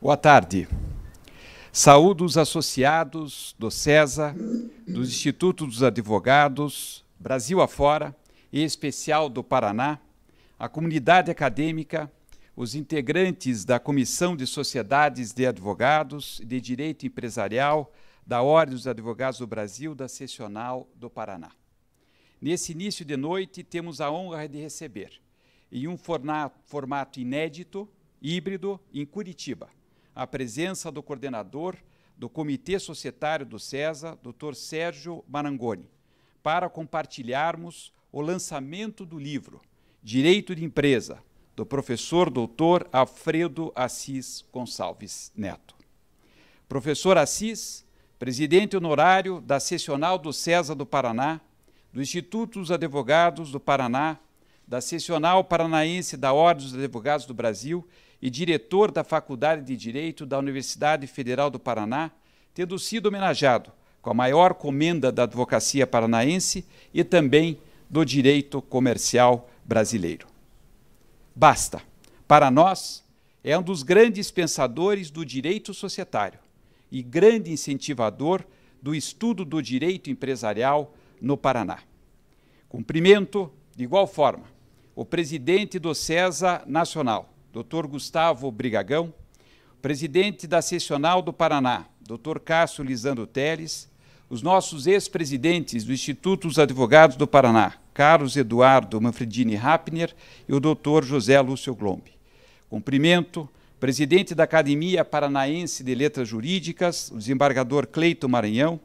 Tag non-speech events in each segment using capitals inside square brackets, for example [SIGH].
Boa tarde. Saúdo os associados do CESA, do Instituto dos Advogados, Brasil afora, em especial do Paraná, a comunidade acadêmica, os integrantes da Comissão de Sociedades de Advogados e de Direito Empresarial da Ordem dos Advogados do Brasil, da Seccional do Paraná. Nesse início de noite, temos a honra de receber, em um formato inédito, híbrido, em Curitiba, a presença do coordenador do Comitê Societário do CESA, Dr. Sérgio Marangoni, para compartilharmos o lançamento do livro Direito de Empresa, do professor doutor Alfredo Assis Gonçalves Neto. Professor Assis, presidente honorário da Seccional do CESA do Paraná, do Instituto dos Advogados do Paraná, da Seccional Paranaense da Ordem dos Advogados do Brasil e diretor da Faculdade de Direito da Universidade Federal do Paraná, tendo sido homenageado com a maior comenda da advocacia paranaense e também do direito comercial brasileiro. Basta. Para nós, é um dos grandes pensadores do direito societário e grande incentivador do estudo do direito empresarial no Paraná. Cumprimento, de igual forma, o presidente do CESA Nacional, Dr. Gustavo Brigagão, presidente da Seccional do Paraná, Dr. Cássio Lisandro Teles, os nossos ex-presidentes do Instituto dos Advogados do Paraná, Carlos Eduardo Manfredini Rapner e o Dr. José Lúcio Glombe. Cumprimento presidente da Academia Paranaense de Letras Jurídicas, o desembargador Cleito Maranhão,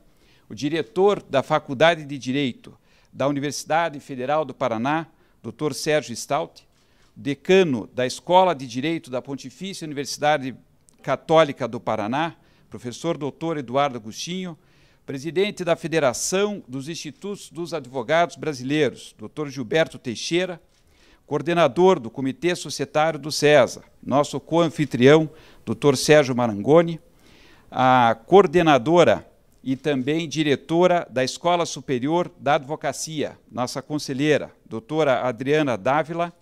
o diretor da Faculdade de Direito da Universidade Federal do Paraná, Dr. Sérgio Stout, decano da Escola de Direito da Pontifícia Universidade Católica do Paraná, professor doutor Eduardo Agostinho, presidente da Federação dos Institutos dos Advogados Brasileiros, doutor Gilberto Teixeira, coordenador do Comitê Societário do CESA, nosso co-anfitrião, doutor Sérgio Marangoni, a coordenadora e também diretora da Escola Superior da Advocacia, nossa conselheira, doutora Adriana Dávila,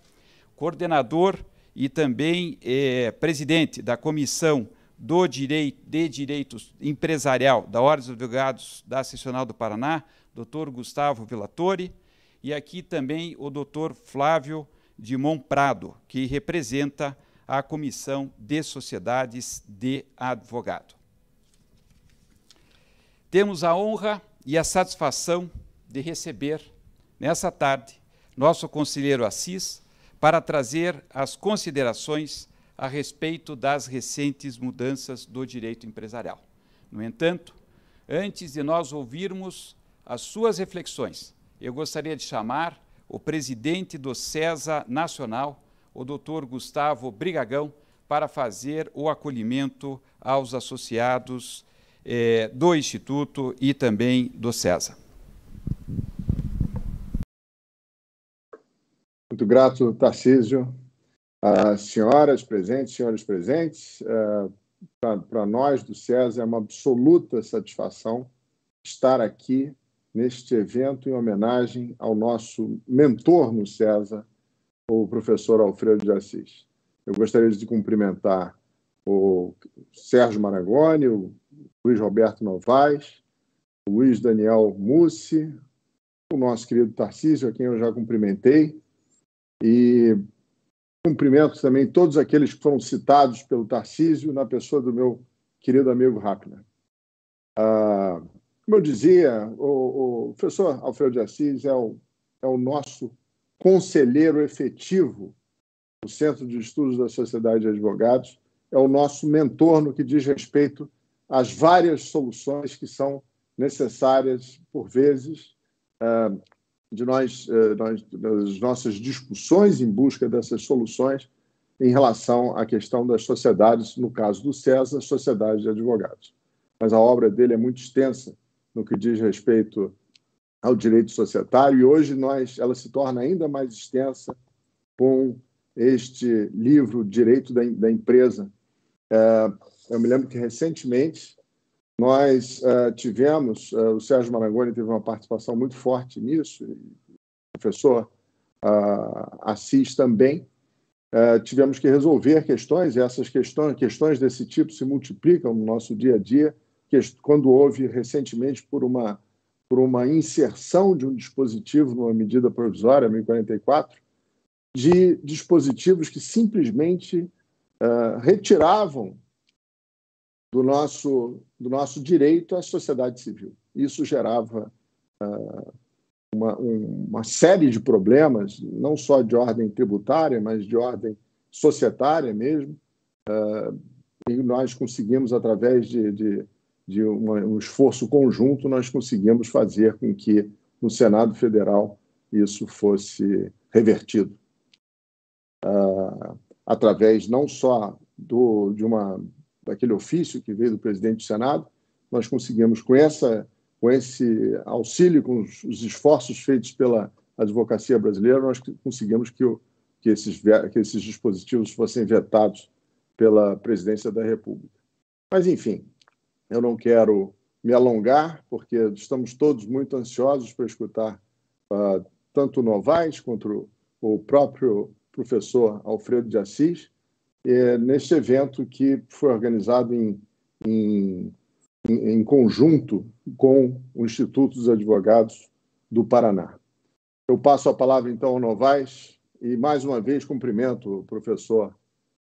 coordenador e também é, presidente da Comissão do Direito, de Direitos Empresarial da Ordem dos Advogados da Seccional do Paraná, doutor Gustavo Vilatori, e aqui também o doutor Flávio de Prado, que representa a Comissão de Sociedades de Advogado. Temos a honra e a satisfação de receber, nessa tarde, nosso conselheiro Assis, para trazer as considerações a respeito das recentes mudanças do direito empresarial. No entanto, antes de nós ouvirmos as suas reflexões, eu gostaria de chamar o presidente do CESA Nacional, o doutor Gustavo Brigagão, para fazer o acolhimento aos associados eh, do Instituto e também do CESA. Muito grato, Tarcísio, ah, senhoras presentes, senhores presentes. É, Para nós do César é uma absoluta satisfação estar aqui neste evento em homenagem ao nosso mentor no César, o professor Alfredo de Assis. Eu gostaria de cumprimentar o Sérgio Maragoni, o Luiz Roberto Novaes, o Luiz Daniel Mussi, o nosso querido Tarcísio, a quem eu já cumprimentei, e cumprimento também todos aqueles que foram citados pelo Tarcísio na pessoa do meu querido amigo Rapner. Ah, como eu dizia, o, o, professor Alfredo de Assis é o, é o nosso conselheiro efetivo do Centro de Estudos da Sociedade de Advogados, é o nosso mentor no que diz respeito às várias soluções que são necessárias, por vezes, ah, de nós, eh, nós, das nossas discussões em busca dessas soluções em relação à questão das sociedades, no caso do César, sociedade de advogados. Mas a obra dele é muito extensa no que diz respeito ao direito societário e hoje nós ela se torna ainda mais extensa com este livro Direito da, da Empresa. É, eu me lembro que recentemente nós uh, tivemos, uh, o Sérgio Marangoni teve uma participação muito forte nisso, o professor uh, Assis também. Eh, tivemos que resolver questões, e essas questões, questões desse tipo se multiplicam no nosso dia a dia, quando houve recentemente por uma, por uma inserção de um dispositivo numa medida provisória, 1044, de dispositivos que simplesmente retiravam do nosso, do nosso direito à sociedade civil. Isso gerava uh, uma, um, uma série de problemas, não só de ordem tributária, mas de ordem societária mesmo. Uh, e nós conseguimos, através de, de, de uma, um esforço conjunto, nós conseguimos fazer com que no Senado Federal isso fosse revertido. Uh, através não só do, de uma daquele ofício que veio do presidente do Senado, nós conseguimos, com, essa, com esse auxílio, com os, os esforços feitos pela advocacia brasileira, nós conseguimos que, que, esses, que esses dispositivos fossem vetados pela presidência da República. Mas, enfim, eu não quero me alongar, porque estamos todos muito ansiosos para escutar uh, tanto o Novaes quanto o próprio professor Alfredo de Assis, é, neste evento que foi organizado em, em, em conjunto com o Instituto dos Advogados do Paraná. Eu passo a palavra então ao Novaes e mais uma vez cumprimento o professor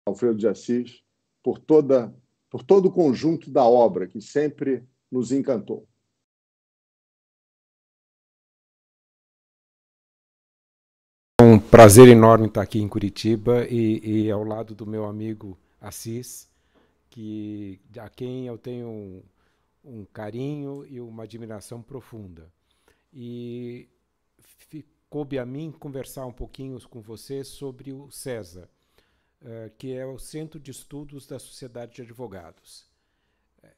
Alfredo de Assis por toda por todo o conjunto da obra que sempre nos encantou. um prazer enorme estar aqui em Curitiba e, e ao lado do meu amigo Assis, que, a quem eu tenho um, um carinho e uma admiração profunda. E coube a mim conversar um pouquinho com você sobre o CESA, uh, eh, que é o Centro de Estudos da Sociedade de Advogados, eh,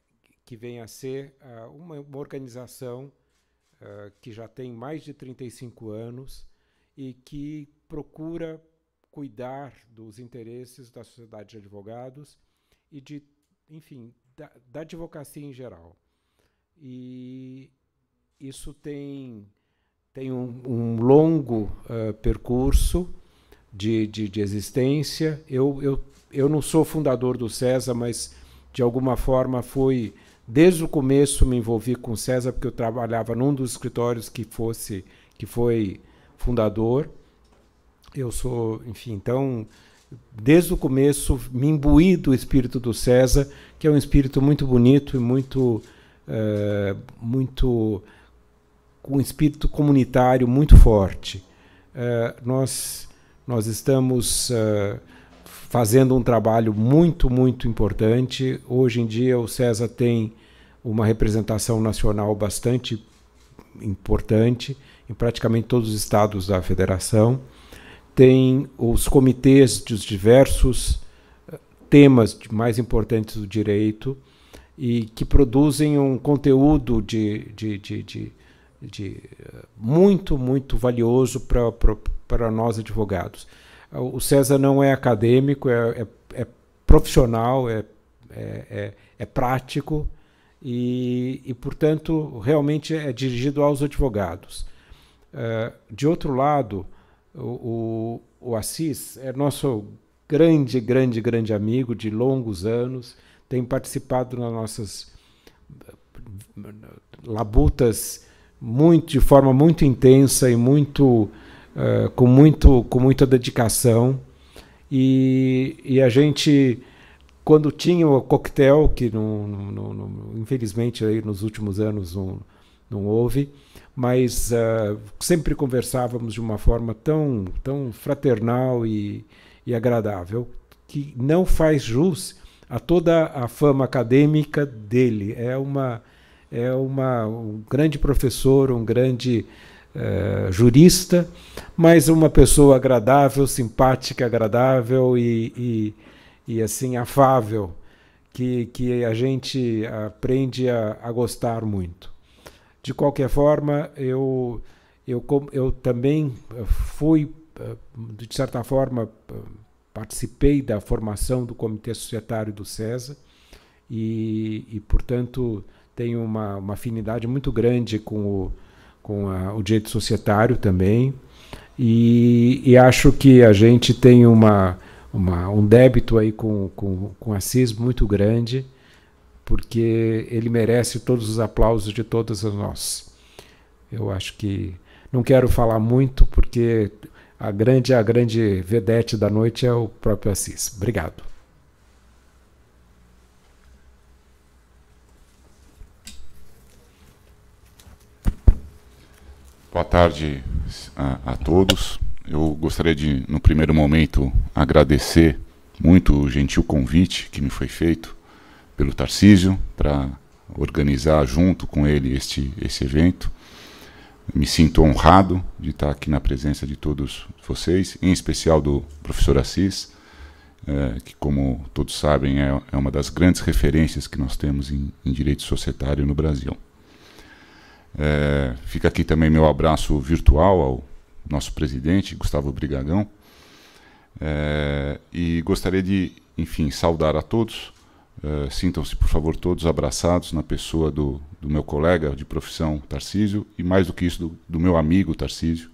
que vem a ser uh, uma, uma, organização uh, que já tem mais de 35 anos e que procura cuidar dos interesses da sociedade de advogados e de, enfim, da, da advocacia em geral. E isso tem, tem um, um longo uh, percurso de, de, de existência. Eu, eu, eu não sou fundador do CESA, mas de alguma forma fui, desde o começo me envolvi com o CESA, porque eu trabalhava num dos escritórios que fosse que foi fundador. Eu sou, enfim, então, desde o começo, me imbuí do espírito do César, que é um espírito muito bonito e muito. É, muito um espírito comunitário muito forte. É, nós, nós estamos é, fazendo um trabalho muito, muito importante. Hoje em dia, o César tem uma representação nacional bastante importante em praticamente todos os estados da federação. Tem os comitês dos diversos eh, temas mais importantes do direito e que produzem um conteúdo de, de, de, de, de eh, muito, muito valioso para, nós advogados. O César não é acadêmico, é, é, é profissional, é, é, é, é prático e, e, portanto, realmente é dirigido aos advogados. Eh, de outro lado, o, o, o Assis é nosso grande, grande, grande amigo de longos anos, tem participado nas nossas eh, labutas muito, de forma muito intensa e muito, uh, com, muito com muita dedicação. E, e a gente, quando tinha o coquetel, que no, no, no, infelizmente aí nos últimos anos não, não houve, mas uh, sempre conversávamos de uma forma tão, tão fraternal e, e agradável que não faz jus a toda a fama acadêmica dele. É uma é uma, um grande professor, um grande uh, jurista, mas uma pessoa agradável, simpática, agradável e, e, e assim afável, que, que a gente aprende a, a gostar muito. De qualquer forma, eu, eu, eu também eh, fui, eh, de certa forma, eh, participei da formação do Comitê Societário do CESA e, e portanto, tenho uma, uma, afinidade muito grande com o, com a, o direito societário também. E, e, acho que a gente tem uma, uma um débito aí com, com, com a CIS muito grande porque ele merece todos os aplausos de todos nós. Eu acho que não quero falar muito porque a grande a grande vedete da noite é o próprio Assis. Obrigado. Boa tarde a, a, todos. Eu gostaria de, no primeiro momento, agradecer muito o gentil convite que me foi feito pelo Tarcísio para organizar junto com ele este, esse evento. Me sinto honrado de estar aqui na presença de todos vocês, em especial do professor Assis, é, que, como todos sabem, é, é, uma das grandes referências que nós temos em, em direito societário no Brasil. É, fica aqui também meu abraço virtual ao nosso presidente, Gustavo Brigagão, é, e gostaria de, enfim, saudar a todos eh, sintam-se, por favor, todos abraçados na pessoa do, do, meu colega de profissão, Tarcísio, e mais do que isso, do, do meu amigo Tarcísio,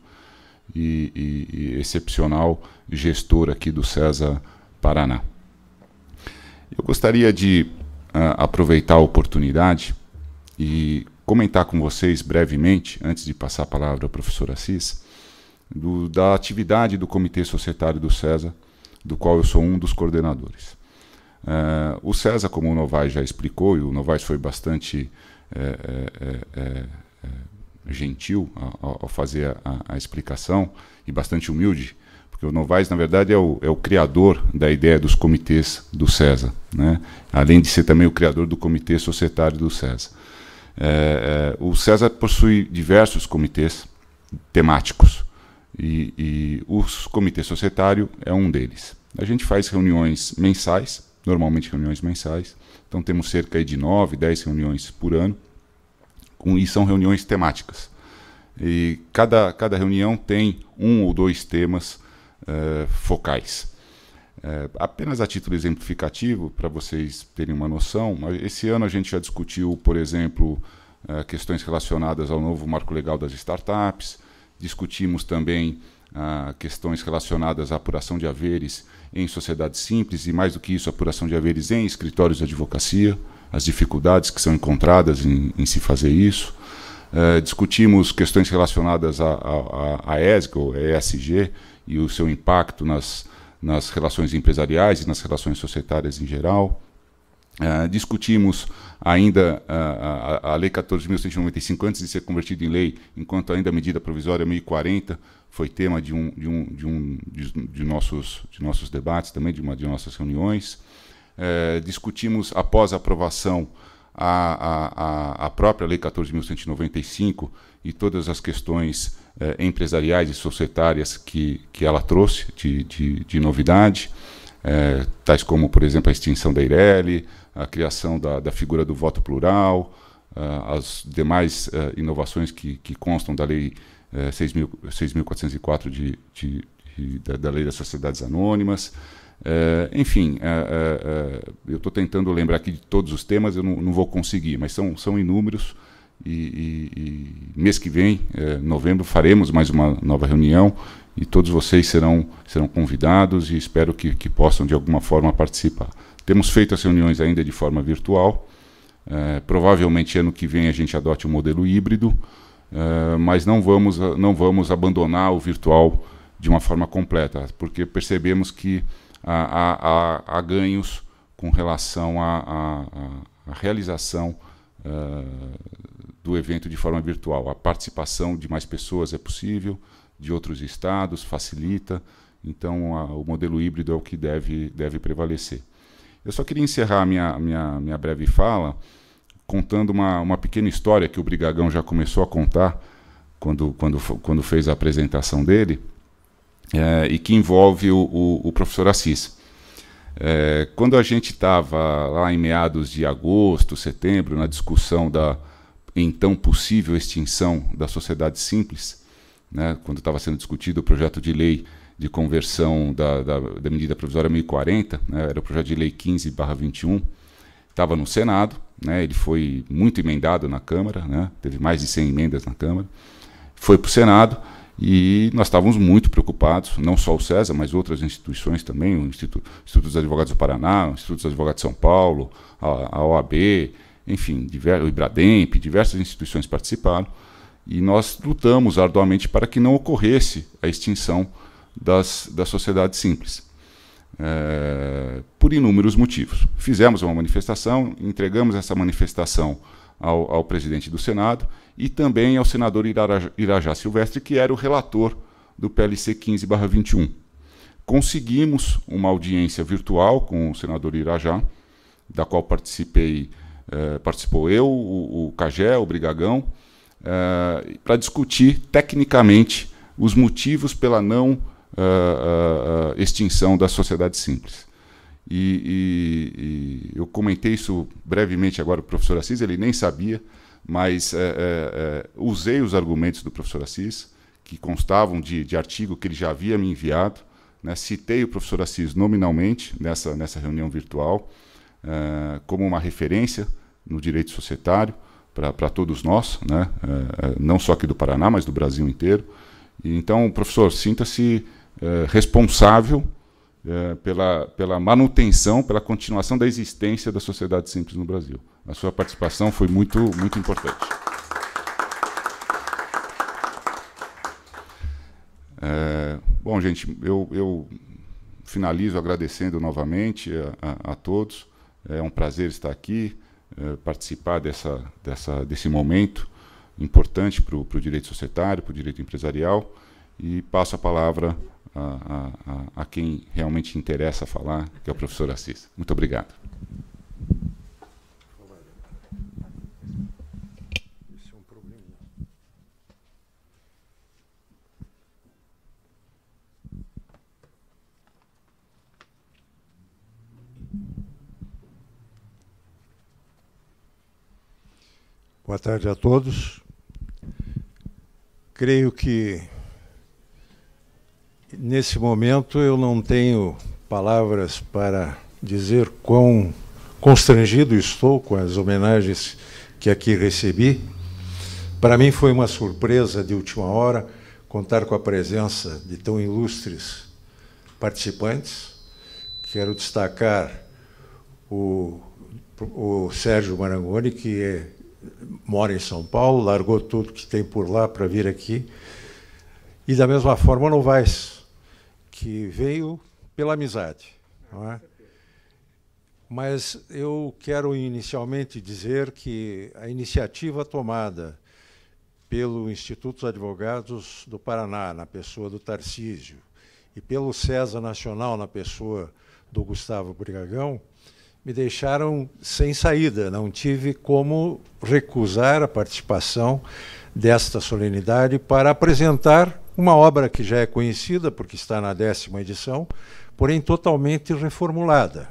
e, e, e, excepcional gestor aqui do César Paraná. Eu gostaria de uh, aproveitar a oportunidade e comentar com vocês brevemente, antes de passar a palavra ao professor Assis, do, da atividade do Comitê Societário do César, do qual eu sou um dos coordenadores. Uh, o César, como o Novais já explicou, e o Novais foi bastante é, é, é, gentil ao, ao fazer a, a, explicação e bastante humilde, porque o Novais na verdade, é o, é o criador da ideia dos comitês do César, né? além de ser também o criador do comitê societário do César. Eh, eh, o César possui diversos comitês temáticos e, e o comitê societário é um deles. A gente faz reuniões mensais normalmente reuniões mensais. Então temos cerca de 9, 10 reuniões por ano, e são reuniões temáticas. E cada, cada reunião tem um ou dois temas uh, focais. Uh, apenas a título exemplificativo, para vocês terem uma noção, esse ano a gente já discutiu, por exemplo, uh, questões relacionadas ao novo marco legal das startups, discutimos também ah, questões relacionadas à apuração de haveres em sociedade simples e, mais do que isso, apuração de haveres em escritórios de advocacia, as dificuldades que são encontradas em, em se fazer isso. É, discutimos questões relacionadas à, à, ESG, ou ESG, e o seu impacto nas, nas relações empresariais e nas relações societárias em geral. É, discutimos ainda é, a, a, Lei 14.195, antes de ser convertida em lei, enquanto ainda a medida provisória 1040, foi tema de um, de um, de um de, de nossos, de nossos debates também, de uma de nossas reuniões. É, discutimos após a aprovação a, a, a própria Lei 14.195 e todas as questões é, empresariais e societárias que, que ela trouxe de, de, de novidade, é, tais como, por exemplo, a extinção da Ireli a criação da, da figura do voto plural, é, as demais inovações que, que constam da Lei é, 6.404 de, de, de, da, da, Lei das Sociedades Anônimas. É, enfim, é, é, é eu estou tentando lembrar aqui de todos os temas, eu não, não vou conseguir, mas são, são inúmeros. E, e, e, mês que vem, eh, novembro, faremos mais uma nova reunião e todos vocês serão, serão convidados e espero que, que possam de alguma forma participar. Temos feito as reuniões ainda de forma virtual. provavelmente ano que vem a gente adote um modelo híbrido. Eh, mas não vamos, não vamos abandonar o virtual de uma forma completa, porque percebemos que há, há, há ganhos com relação à realização uh, do evento de forma virtual. A participação de mais pessoas é possível, de outros estados facilita, então a, o modelo híbrido é o que deve, deve prevalecer. Eu só queria encerrar minha, minha, minha breve fala contando uma, uma pequena história que o Brigagão já começou a contar quando, quando, quando fez a apresentação dele, é, e que envolve o, o, o professor Assis. É, quando a gente estava lá em meados de agosto, setembro, na discussão da então possível extinção da sociedade simples, né, quando estava sendo discutido o projeto de lei de conversão da, da, da medida provisória 1040, né, era o projeto de lei 15/21, estava no Senado. Né? Ele foi muito emendado na Câmara, né? teve mais de 100 emendas na Câmara. Foi para o Senado e nós estávamos muito preocupados, não só o César, mas outras instituições também, o Instituto, Instituto dos Advogados do Paraná, o Instituto dos Advogados de São Paulo, a, a OAB, enfim, diver, o Ibrademp, diversas instituições participaram. E nós lutamos arduamente para que não ocorresse a extinção das, da sociedade simples. Eh, por inúmeros motivos. Fizemos uma manifestação, entregamos essa manifestação ao, ao presidente do Senado e também ao senador Irajá, Irajá Silvestre, que era o relator do PLC 15-21. Conseguimos uma audiência virtual com o senador Irajá, da qual participei, eh, participou eu, o, o Cagé, o Brigagão, eh, para discutir tecnicamente os motivos pela não uh, uh, extinção da sociedade simples. E, e, e, eu comentei isso brevemente agora o professor Assis, ele nem sabia, mas uh, usei os argumentos do professor Assis, que constavam de, de artigo que ele já havia me enviado, né? citei o professor Assis nominalmente nessa, nessa reunião virtual, como uma referência no direito societário para todos nós, né? não só aqui do Paraná, mas do Brasil inteiro. Então, professor, sinta-se é, responsável é, pela, pela manutenção, pela continuação da existência da sociedade simples no Brasil. A sua participação foi muito, muito importante. É, bom, gente, eu, eu, finalizo agradecendo novamente a, a, a, todos. É um prazer estar aqui, é, participar dessa, dessa, desse momento importante para o direito societário, para o direito empresarial. E passo a palavra a, a, a quem realmente interessa falar, que é o professor Assis. Muito obrigado. Boa tarde a todos. Creio que Nesse momento eu não tenho palavras para dizer quão constrangido estou com as homenagens que aqui recebi. Para mim foi uma surpresa de última hora contar com a presença de tão ilustres participantes. Quero destacar o, o Sérgio Marangoni, que é, mora em São Paulo, largou tudo que tem por lá para vir aqui. E da mesma forma, o Vais que veio pela amizade. Não é? Mas eu quero inicialmente dizer que a iniciativa tomada pelo Instituto dos Advogados do Paraná, na pessoa do Tarcísio, e pelo César Nacional, na pessoa do Gustavo Brigagão, me deixaram sem saída. Não tive como recusar a participação desta solenidade para apresentar uma obra que já é conhecida, porque está na décima edição, porém totalmente reformulada.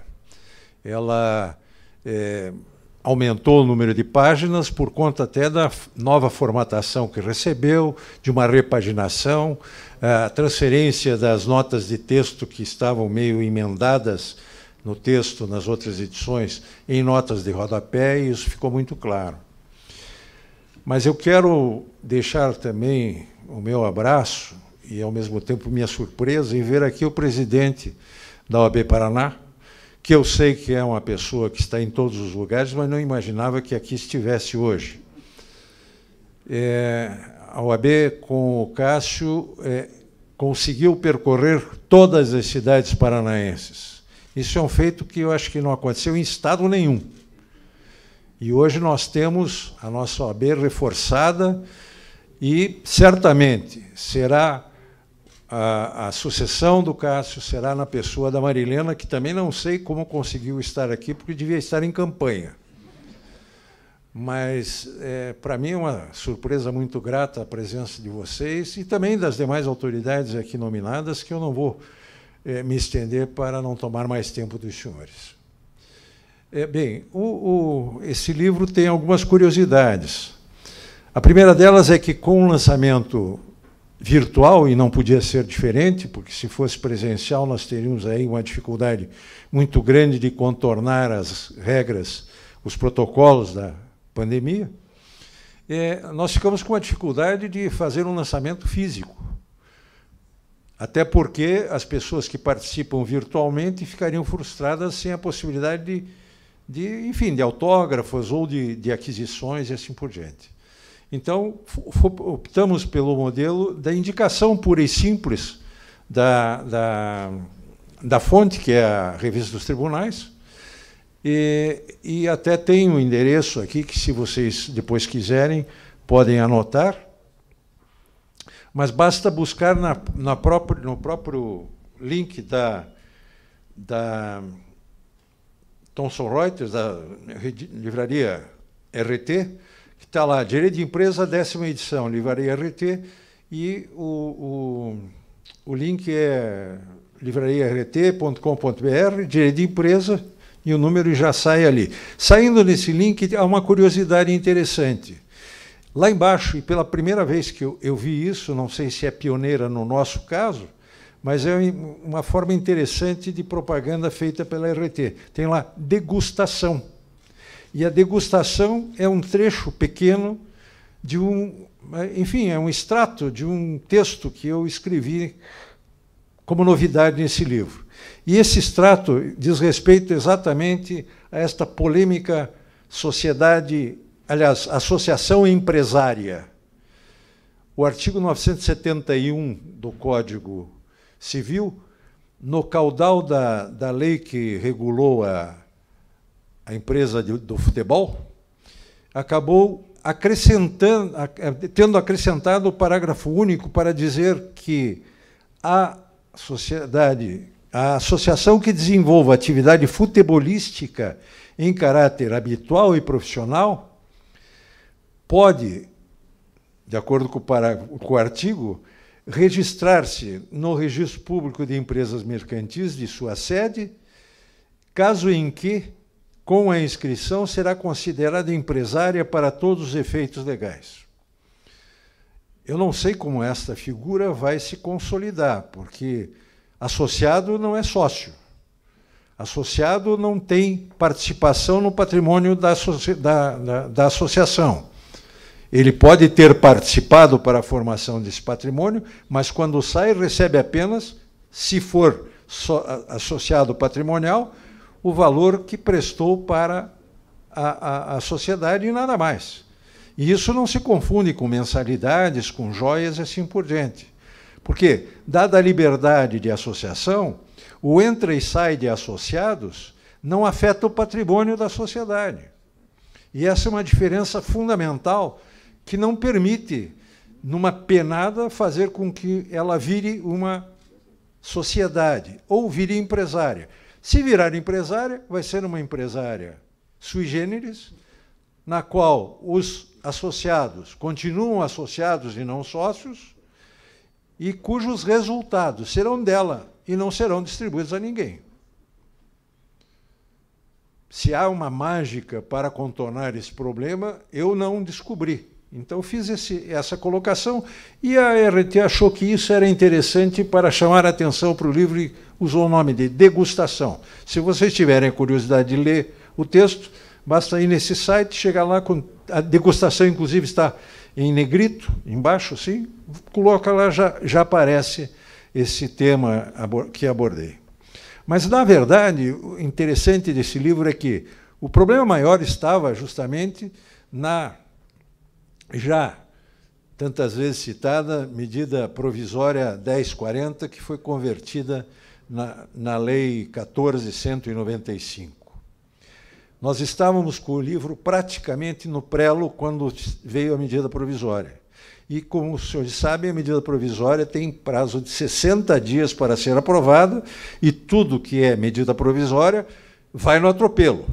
Ela é, aumentou o número de páginas por conta até da nova formatação que recebeu, de uma repaginação, a transferência das notas de texto que estavam meio emendadas no texto nas outras edições em notas de rodapé, e isso ficou muito claro. Mas eu quero deixar também o meu abraço e, ao mesmo tempo, minha surpresa em ver aqui o presidente da OAB Paraná, que eu sei que é uma pessoa que está em todos os lugares, mas não imaginava que aqui estivesse hoje. É, a OAB, com o Cássio, é, conseguiu percorrer todas as cidades paranaenses. Isso é um feito que eu acho que não aconteceu em estado nenhum. E hoje nós temos a nossa OAB reforçada e certamente será a, a, sucessão do Cássio será na pessoa da Marilena, que também não sei como conseguiu estar aqui, porque devia estar em campanha. Mas, é, para mim, é uma surpresa muito grata a presença de vocês e também das demais autoridades aqui nominadas, que eu não vou é, me estender para não tomar mais tempo dos senhores. É, bem, o, o, esse livro tem algumas curiosidades. A primeira delas é que, com o lançamento virtual, e não podia ser diferente, porque se fosse presencial nós teríamos aí uma dificuldade muito grande de contornar as regras, os protocolos da pandemia, é, nós ficamos com a dificuldade de fazer um lançamento físico. Até porque as pessoas que participam virtualmente ficariam frustradas sem a possibilidade de, de enfim, de autógrafos ou de, de aquisições e assim por diante. Então, optamos pelo modelo da indicação pura e simples da, da, da fonte, que é a Revista dos Tribunais, e, e até tem um endereço aqui que, se vocês depois quiserem, podem anotar, mas basta buscar na, na própria, no próprio link da, da Thomson Reuters, da livraria RT, que está lá, Direito de Empresa, décima edição, Livraria RT, e o, o, o link é livrariart.com.br, Direito de Empresa, e o número já sai ali. Saindo nesse link, há uma curiosidade interessante. Lá embaixo, e pela primeira vez que eu, eu vi isso, não sei se é pioneira no nosso caso, mas é uma forma interessante de propaganda feita pela RT. Tem lá degustação. E a degustação é um trecho pequeno de um, enfim, é um extrato de um texto que eu escrevi como novidade nesse livro. E esse extrato diz respeito exatamente a esta polêmica sociedade, aliás, associação empresária. O artigo 971 do Código Civil, no caudal da, da lei que regulou a, a empresa de, do futebol, acabou acrescentando, é, tendo acrescentado o parágrafo único para dizer que a sociedade, a associação que desenvolva atividade futebolística em caráter habitual e profissional pode, de acordo com o, parágrafo, com o artigo, registrar-se no Registro Público de Empresas Mercantis de sua sede, caso em que com a inscrição, será considerada empresária para todos os efeitos legais. Eu não sei como esta figura vai se consolidar, porque associado não é sócio. Associado não tem participação no patrimônio da, da, da, da associação. Ele pode ter participado para a formação desse patrimônio, mas quando sai, recebe apenas, se for so, associado patrimonial, o valor que prestou para a, a, a sociedade e nada mais. E isso não se confunde com mensalidades, com joias e assim por diante. Porque, dada a liberdade de associação, o entra e sai de associados não afeta o patrimônio da sociedade. E essa é uma diferença fundamental que não permite, numa penada, fazer com que ela vire uma sociedade ou vire empresária. Se virar empresária, vai ser uma empresária sui generis, na qual os associados continuam associados e não sócios, e cujos resultados serão dela e não serão distribuídos a ninguém. Se há uma mágica para contornar esse problema, eu não descobri. Então fiz esse, essa colocação e a RT achou que isso era interessante para chamar a atenção para o livro e usou o nome de Degustação. Se vocês tiverem curiosidade de ler o texto, basta ir nesse site, chegar lá com a degustação, inclusive está em negrito embaixo, assim, coloca lá já, já aparece esse tema que abordei. Mas na verdade, o interessante desse livro é que o problema maior estava justamente na já tantas vezes citada, medida provisória 1040, que foi convertida na, na Lei 14195. Nós estávamos com o livro praticamente no prelo quando veio a medida provisória. E, como os senhores sabem, a medida provisória tem prazo de 60 dias para ser aprovada, e tudo que é medida provisória vai no atropelo.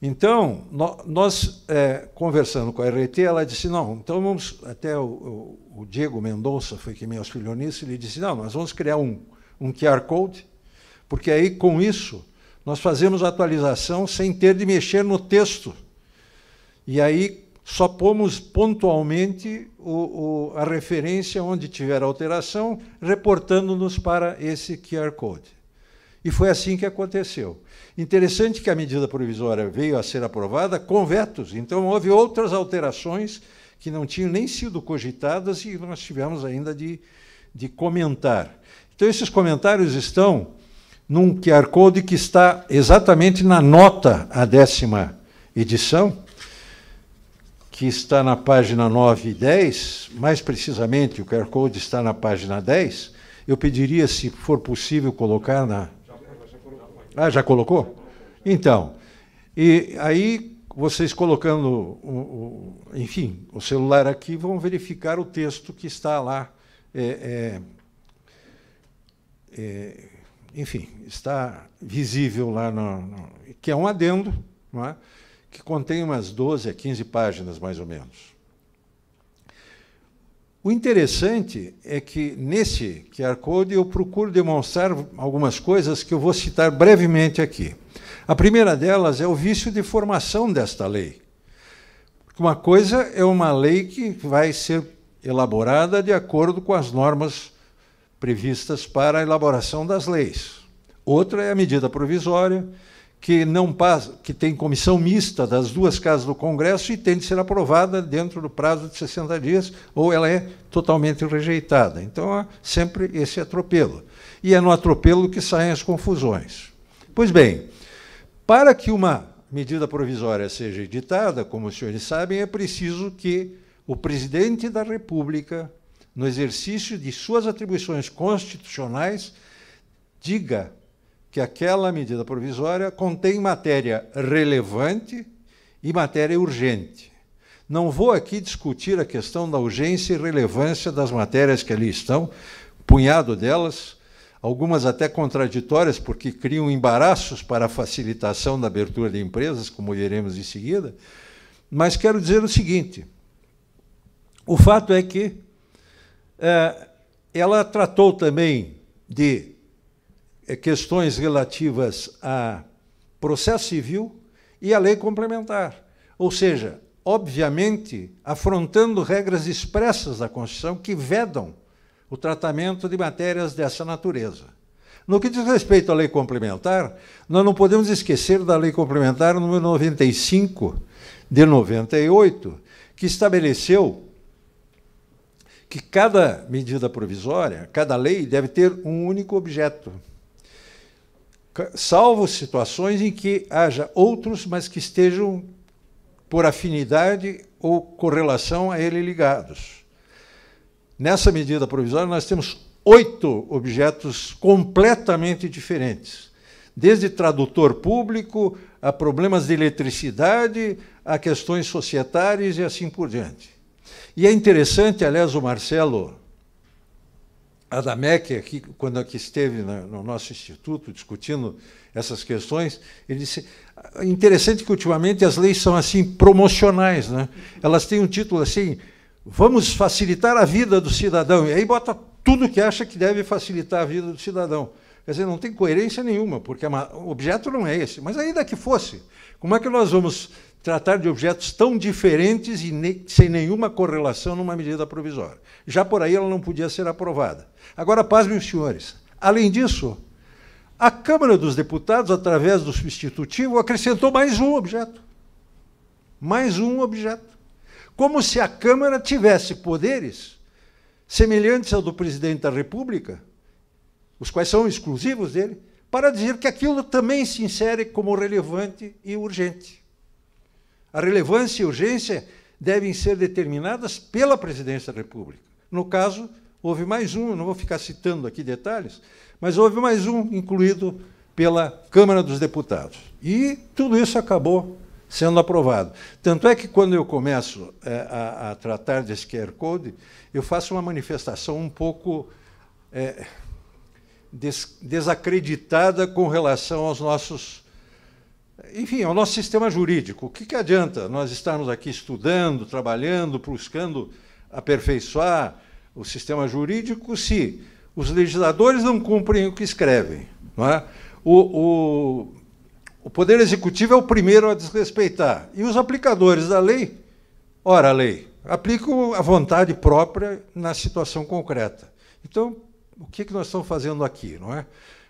Então, nós é, conversando com a RT, ela disse: não, então vamos. Até o, o Diego Mendonça foi que me auxiliou nisso, ele disse: não, nós vamos criar um, um QR Code, porque aí com isso nós fazemos a atualização sem ter de mexer no texto. E aí só pomos pontualmente o, o, a referência onde tiver alteração, reportando-nos para esse QR Code. E foi assim que aconteceu. Interessante que a medida provisória veio a ser aprovada com vetos, então houve outras alterações que não tinham nem sido cogitadas e nós tivemos ainda de, de comentar. Então, esses comentários estão num QR Code que está exatamente na nota a décima edição, que está na página 9 e 10, mais precisamente, o QR Code está na página 10. Eu pediria, se for possível, colocar na, ah, já colocou? Então, e aí vocês colocando, o, o, enfim, o celular aqui, vão verificar o texto que está lá. É, é, é, enfim, está visível lá, no, no, que é um adendo, é? que contém umas 12 a 15 páginas, mais ou menos. O interessante é que nesse QR Code eu procuro demonstrar algumas coisas que eu vou citar brevemente aqui. A primeira delas é o vício de formação desta lei. Uma coisa é uma lei que vai ser elaborada de acordo com as normas previstas para a elaboração das leis. Outra é a medida provisória, que não passa, que tem comissão mista das duas casas do Congresso e tem de ser aprovada dentro do prazo de 60 dias, ou ela é totalmente rejeitada. Então há sempre esse atropelo. E é no atropelo que saem as confusões. Pois bem, para que uma medida provisória seja editada, como os senhores sabem, é preciso que o presidente da República, no exercício de suas atribuições constitucionais, diga que aquela medida provisória contém matéria relevante e matéria urgente. Não vou aqui discutir a questão da urgência e relevância das matérias que ali estão, punhado delas, algumas até contraditórias, porque criam embaraços para a facilitação da abertura de empresas, como veremos em seguida. Mas quero dizer o seguinte: o fato é que eh, ela tratou também de eh, questões relativas a processo civil e a lei complementar. Ou seja, obviamente, afrontando regras expressas da Constituição que vedam o tratamento de matérias dessa natureza. No que diz respeito à lei complementar, nós não podemos esquecer da lei complementar número 95 de 98, que estabeleceu que cada medida provisória, cada lei deve ter um único objeto salvo situações em que haja outros, mas que estejam por afinidade ou correlação a ele ligados. Nessa medida provisória, nós temos oito objetos completamente diferentes, desde tradutor público a problemas de eletricidade, a questões societárias e assim por diante. E é interessante, aliás, o Marcelo Adamek, aqui, quando aqui esteve no nosso instituto discutindo essas questões, ele disse, ah, interessante que ultimamente as leis são assim promocionais, né? Elas têm um título assim, vamos facilitar a vida do cidadão. E aí bota tudo que acha que deve facilitar a vida do cidadão. Quer dizer, não tem coerência nenhuma, porque é o objeto não é esse. Mas ainda que fosse, como é que nós vamos tratar de objetos tão diferentes e ne sem nenhuma correlação numa medida provisória. Já por aí ela não podia ser aprovada. Agora, pasmem os senhores. Além disso, a Câmara dos Deputados, através do substitutivo, acrescentou mais um objeto. Mais um objeto. Como se a Câmara tivesse poderes semelhantes ao do presidente da República, os quais são exclusivos dele, para dizer que aquilo também se insere como relevante e urgente. A relevância e urgência devem ser determinadas pela presidência da República. No caso, houve mais um, não vou ficar citando aqui detalhes, mas houve mais um incluído pela Câmara dos Deputados. E tudo isso acabou sendo aprovado. Tanto é que, quando eu começo é, a, a, tratar desse QR Code, eu faço uma manifestação um pouco é, des desacreditada com relação aos nossos enfim, é o nosso sistema jurídico. O que, que adianta nós estarmos aqui estudando, trabalhando, buscando aperfeiçoar o sistema jurídico se os legisladores não cumprem o que escrevem? Não é? o, o, o Poder Executivo é o primeiro a desrespeitar. E os aplicadores da lei, ora, a lei, aplicam a vontade própria na situação concreta. Então, o que, que nós estamos fazendo aqui? não é?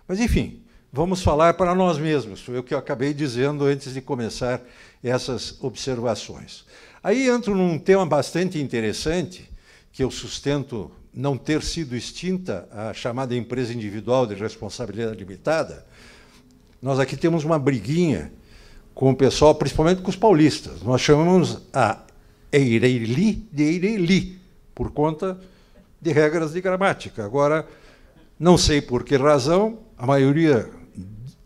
Mas, enfim, vamos falar para nós mesmos, foi o que eu acabei dizendo antes de começar essas observações. Aí entro num tema bastante interessante, que eu sustento não ter sido extinta a chamada empresa individual de responsabilidade limitada. Nós aqui temos uma briguinha com o pessoal, principalmente com os paulistas. Nós chamamos a Eireli de Eireli, por conta de regras de gramática. Agora, não sei por que razão, a maioria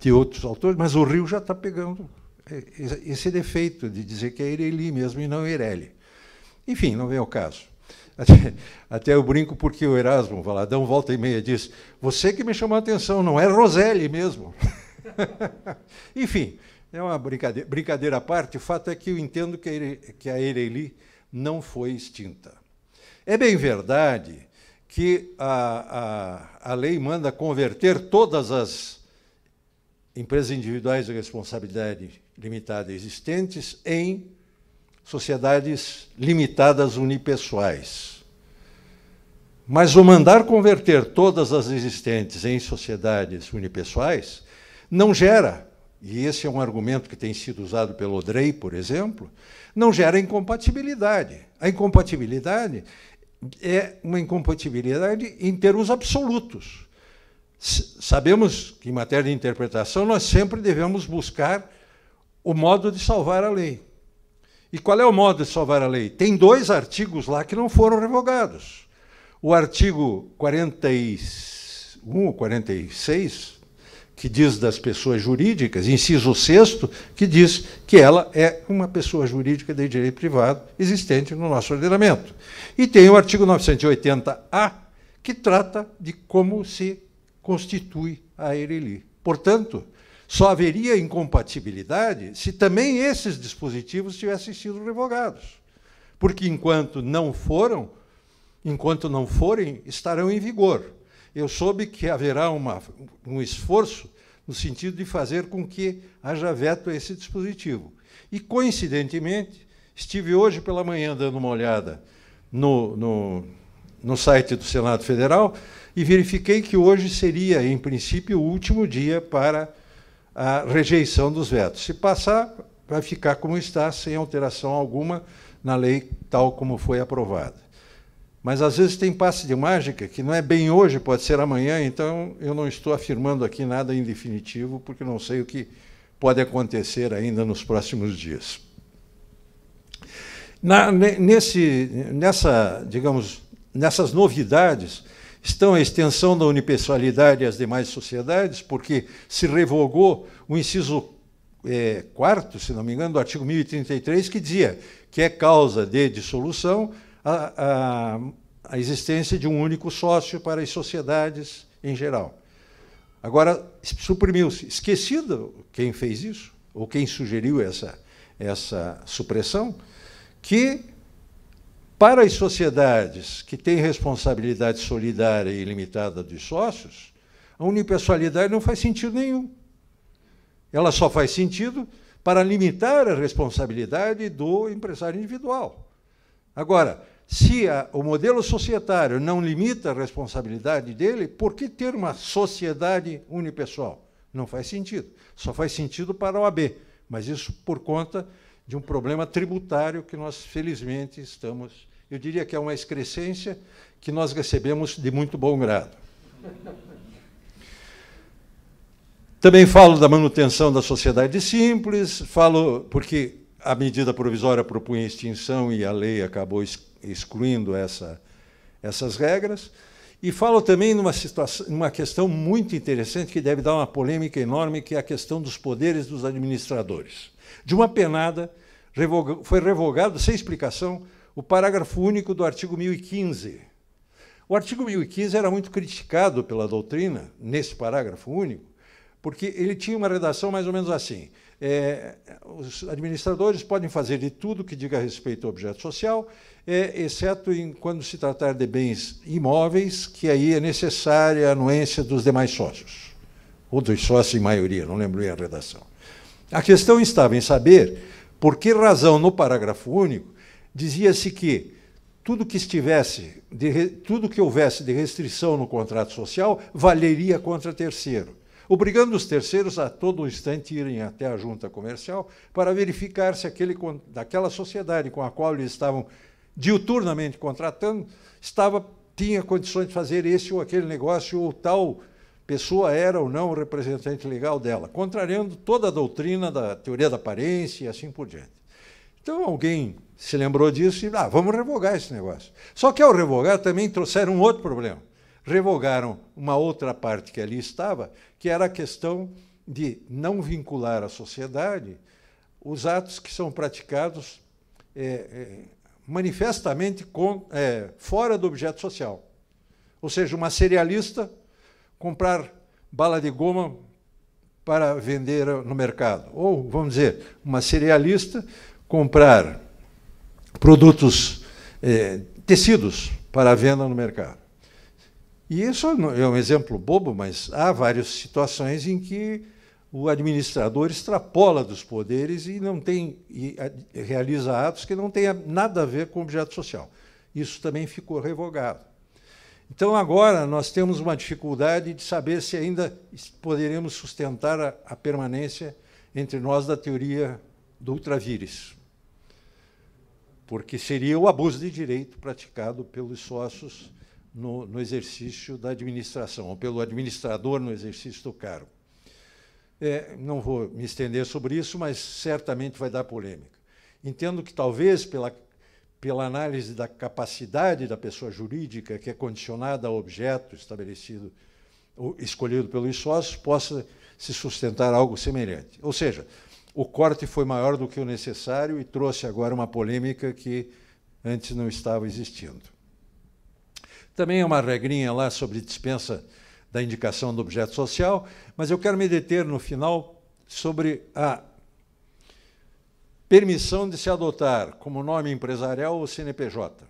de outros autores, mas o Rio já está pegando é, esse defeito de dizer que é Ireli mesmo e não Ireli. Enfim, não vem ao caso. [LAUGHS] Até, até, eu brinco porque o Erasmo Valadão volta e meia diz: Você que me chamou a atenção, não é Roselli mesmo. [LAUGHS] Enfim, é uma brincadeira, brincadeira à parte. O fato é que eu entendo que a, ireli que a Ereli não foi extinta. É bem verdade que a, a, a lei manda converter todas as empresas individuais de responsabilidade limitada existentes em sociedades limitadas unipessoais. Mas o mandar converter todas as existentes em sociedades unipessoais não gera, e esse é um argumento que tem sido usado pelo Odrey, por exemplo, não gera incompatibilidade. A incompatibilidade é uma incompatibilidade em termos absolutos. Sabemos que, em matéria de interpretação, nós sempre devemos buscar o modo de salvar a lei. E qual é o modo de salvar a lei? Tem dois artigos lá que não foram revogados. O artigo 41 ou 46, que diz das pessoas jurídicas, inciso 6, que diz que ela é uma pessoa jurídica de direito privado existente no nosso ordenamento. E tem o artigo 980-A, que trata de como se constitui a Ereli. Portanto, só haveria incompatibilidade se também esses dispositivos tivessem sido revogados. Porque enquanto não foram, enquanto não forem, estarão em vigor. Eu soube que haverá uma, um esforço no sentido de fazer com que haja veto a esse dispositivo. E, coincidentemente, estive hoje pela manhã dando uma olhada no, no, no site do Senado Federal e verifiquei que hoje seria, em princípio, o último dia para a rejeição dos vetos. Se passar, vai ficar como está, sem alteração alguma na lei tal como foi aprovada. Mas às vezes tem passe de mágica que não é bem hoje, pode ser amanhã, então eu não estou afirmando aqui nada em definitivo, porque não sei o que pode acontecer ainda nos próximos dias. Na, nesse, nessa, digamos, nessas novidades, estão a extensão da unipessoalidade às demais sociedades, porque se revogou o inciso é, quarto, se não me engano, do artigo 1033, que dizia que é causa de dissolução a, a, a existência de um único sócio para as sociedades em geral. Agora, suprimiu-se. Esquecido quem fez isso, ou quem sugeriu essa, essa supressão, que para as sociedades que têm responsabilidade solidária e limitada dos sócios, a unipessoalidade não faz sentido nenhum. Ela só faz sentido para limitar a responsabilidade do empresário individual. Agora, se a, o modelo societário não limita a responsabilidade dele, por que ter uma sociedade unipessoal? Não faz sentido. Só faz sentido para o AB, mas isso por conta de um problema tributário que nós, felizmente, estamos eu diria que é uma excrescência que nós recebemos de muito bom grado. Também falo da manutenção da sociedade simples, falo porque a medida provisória propunha extinção e a lei acabou excluindo essa, essas regras. E falo também numa, situação, numa questão muito interessante que deve dar uma polêmica enorme, que é a questão dos poderes dos administradores. De uma penada, foi revogado, sem explicação, o parágrafo único do artigo 1015. O artigo 1015 era muito criticado pela doutrina, nesse parágrafo único, porque ele tinha uma redação mais ou menos assim: é, os administradores podem fazer de tudo que diga respeito ao objeto social, é, exceto em, quando se tratar de bens imóveis, que aí é necessária a anuência dos demais sócios, ou dos sócios em maioria, não lembro bem a redação. A questão estava em saber por que razão, no parágrafo único, dizia-se que tudo que estivesse, de, tudo que houvesse de restrição no contrato social valeria contra terceiro, obrigando os terceiros a todo instante irem até a junta comercial para verificar se aquele, daquela sociedade com a qual eles estavam diuturnamente contratando estava tinha condições de fazer esse ou aquele negócio ou tal pessoa era ou não o representante legal dela, contrariando toda a doutrina da teoria da aparência e assim por diante. Então alguém se lembrou disso e ah, vamos revogar esse negócio. Só que ao revogar também trouxeram um outro problema. Revogaram uma outra parte que ali estava, que era a questão de não vincular à sociedade os atos que são praticados é, é, manifestamente com, é, fora do objeto social. Ou seja, uma serialista comprar bala de goma para vender no mercado. Ou, vamos dizer, uma serialista comprar produtos, eh, tecidos para venda no mercado. E isso é um exemplo bobo, mas há várias situações em que o administrador extrapola dos poderes e não tem e eh, realiza atos que não tenha nada a ver com o objeto social. Isso também ficou revogado. Então agora nós temos uma dificuldade de saber se ainda poderemos sustentar a, a permanência entre nós da teoria do ultravírus porque seria o abuso de direito praticado pelos sócios no, no exercício da administração, ou pelo administrador no exercício do cargo. É, não vou me estender sobre isso, mas certamente vai dar polêmica. Entendo que talvez pela, pela análise da capacidade da pessoa jurídica, que é condicionada ao objeto estabelecido ou escolhido pelos sócios, possa se sustentar algo semelhante. Ou seja, o corte foi maior do que o necessário e trouxe agora uma polêmica que antes não estava existindo. Também é uma regrinha lá sobre dispensa da indicação do objeto social, mas eu quero me deter no final sobre a permissão de se adotar como nome empresarial o CNPJ,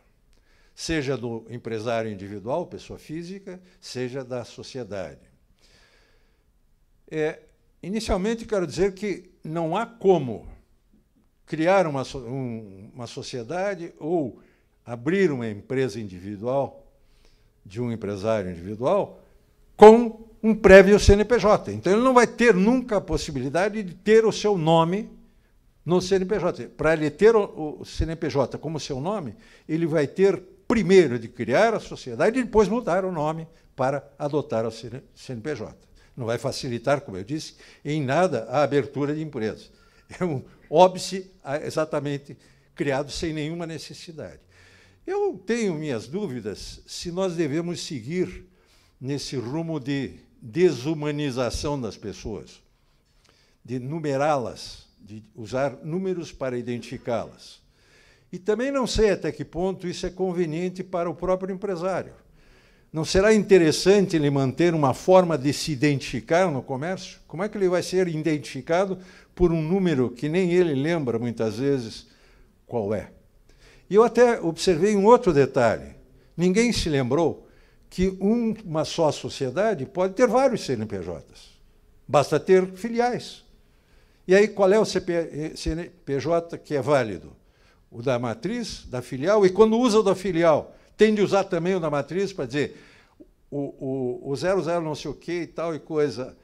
seja do empresário individual, pessoa física, seja da sociedade. É, Inicialmente, quero dizer que não há como criar uma, um, uma sociedade ou abrir uma empresa individual, de um empresário individual, com um prévio CNPJ. Então, ele não vai ter nunca a possibilidade de ter o seu nome no CNPJ. Para ele ter o, o CNPJ como seu nome, ele vai ter primeiro de criar a sociedade e depois mudar o nome para adotar o CNPJ não vai facilitar, como eu disse, em nada a abertura de empresas. É um óbice ah, exatamente criado sem nenhuma necessidade. Eu tenho minhas dúvidas se nós devemos seguir nesse rumo de desumanização das pessoas, de numerá-las, de usar números para identificá-las. E também não sei até que ponto isso é conveniente para o próprio empresário. Não será interessante ele manter uma forma de se identificar no comércio? Como é que ele vai ser identificado por um número que nem ele lembra muitas vezes qual é? E eu até observei um outro detalhe. Ninguém se lembrou que uma só sociedade pode ter vários CNPJs. Basta ter filiais. E aí qual é o CNPJ eh, que é válido? O da matriz, da filial, e quando usa o da filial, tem de usar também o da matriz para dizer o, o, o 00 não sei o que e tal e coisa,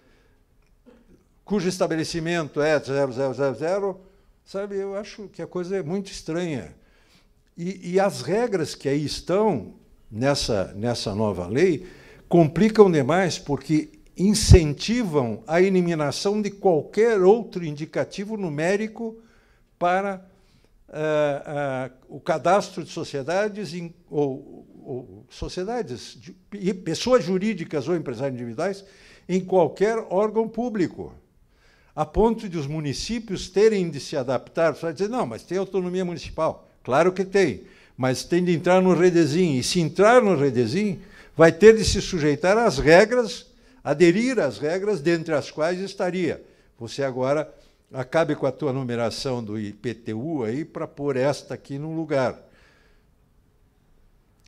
cujo estabelecimento é 0000, sabe? Eu acho que a coisa é muito estranha. E, e as regras que aí estão nessa, nessa nova lei complicam demais, porque incentivam a eliminação de qualquer outro indicativo numérico para o cadastro de sociedades em, ou, ou, sociedades e pessoas jurídicas ou empresários individuais em qualquer órgão público, a ponto de os municípios terem de se adaptar, só dizer, não, mas tem autonomia municipal. Claro que tem, mas tem de entrar no redezim. E se entrar no redezim, vai ter de se sujeitar às regras, aderir às regras, dentre as quais estaria você agora acabe com a tua numeração do IPTU aí para pôr esta aqui num lugar.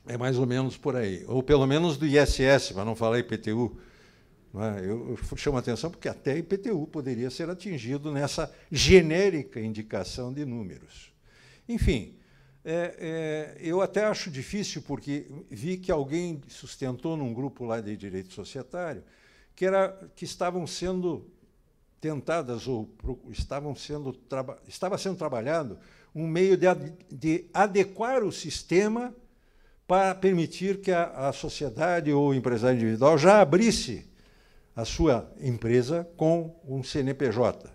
É mais ou menos por aí. Ou pelo menos do ISS, para não falar IPTU. É? Eu chamo a atenção porque até IPTU poderia ser atingido nessa genérica indicação de números. Enfim, é, é, eu até acho difícil porque vi que alguém sustentou num grupo lá de direito societário que, era, que estavam sendo tentadas ou estavam sendo estava sendo trabalhado um meio de, ad de adequar o sistema para permitir que a, a sociedade ou o empresário individual já abrisse a sua empresa com um CNPJ.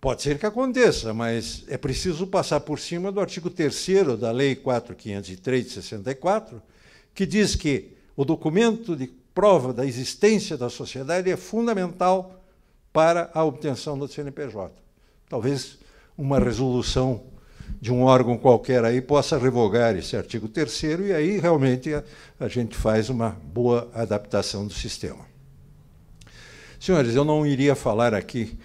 Pode ser que aconteça, mas é preciso passar por cima do artigo 3 da Lei 4503 de 64, que diz que o documento de prova da existência da sociedade é fundamental para a obtenção do CNPJ. Talvez uma resolução de um órgão qualquer aí possa revogar esse artigo 3 e aí realmente a, a gente faz uma boa adaptação do sistema. Senhores, eu não iria falar aqui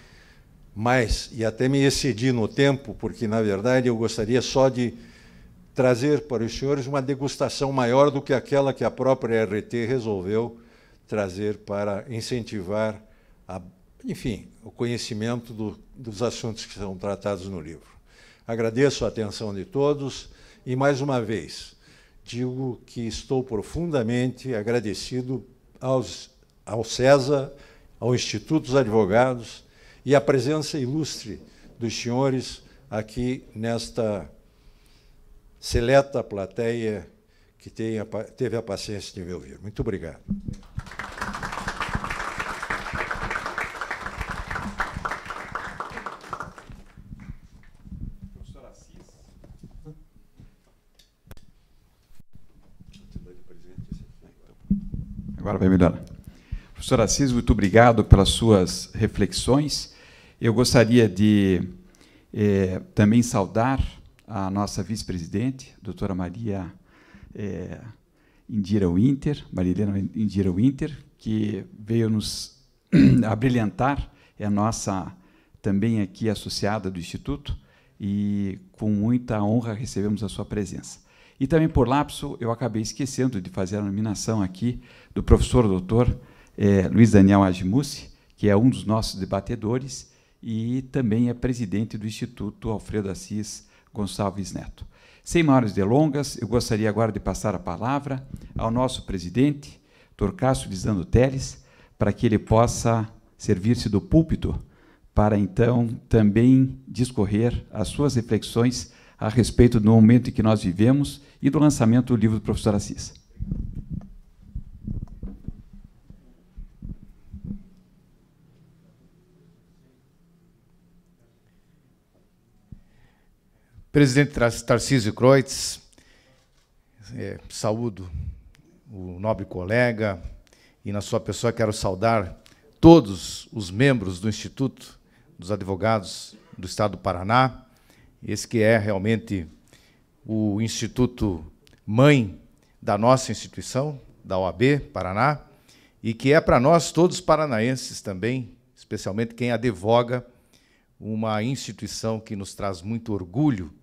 mais e até me excedi no tempo, porque na verdade eu gostaria só de trazer para os senhores uma degustação maior do que aquela que a própria RT resolveu trazer para incentivar a enfim, o conhecimento do, dos assuntos que são tratados no livro. Agradeço a atenção de todos e, mais uma vez, digo que estou profundamente agradecido aos, ao César, ao Instituto dos Advogados e à presença ilustre dos senhores aqui nesta seleta plateia que tenha, teve a paciência de me ouvir. Muito obrigado. Agora vai melhorar. Professor Assis, muito obrigado pelas suas reflexões. Eu gostaria de eh, também saudar a nossa vice-presidente, doutora Maria eh, Indira Winter, Marilena Indira Winter, que veio nos [CLEARS THROAT] abrilhantar, é a nossa também aqui associada do Instituto, e com muita honra recebemos a sua presença. E também por lapso, eu acabei esquecendo de fazer a nominação aqui do professor doutor é, Luiz Daniel Agimussi, que é um dos nossos debatedores e também é presidente do Instituto Alfredo Assis Gonçalves Neto. Sem maiores delongas, eu gostaria agora de passar a palavra ao nosso presidente, Torcasso Lisandro Teles, para que ele possa servir-se do púlpito para então também discorrer as suas reflexões a respeito do momento em que nós vivemos e do lançamento do livro do professor Assis. Presidente Tarcísio Kreutz, é, saúdo o nobre colega e, na sua pessoa, quero saudar todos os membros do Instituto dos Advogados do Estado do Paraná, esse que é realmente o Instituto Mãe da nossa instituição, da OAB Paraná, e que é para nós todos paranaenses também, especialmente quem advoga, uma instituição que nos traz muito orgulho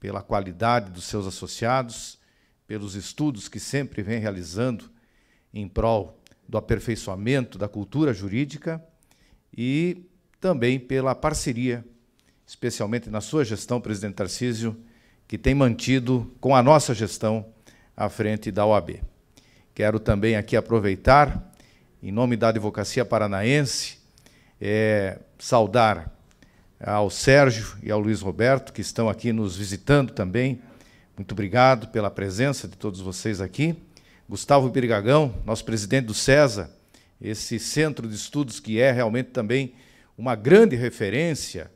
pela qualidade dos seus associados, pelos estudos que sempre vem realizando em prol do aperfeiçoamento da cultura jurídica e também pela parceria, especialmente na sua gestão, presidente Tarcísio, que tem mantido com a nossa gestão à frente da OAB. Quero também aqui aproveitar, em nome da Advocacia Paranaense, é, saudar ao Sérgio e ao Luiz Roberto, que estão aqui nos visitando também. Muito obrigado pela presença de todos vocês aqui. Gustavo Birigagão, nosso presidente do CESA, esse centro de estudos que é realmente também uma grande referência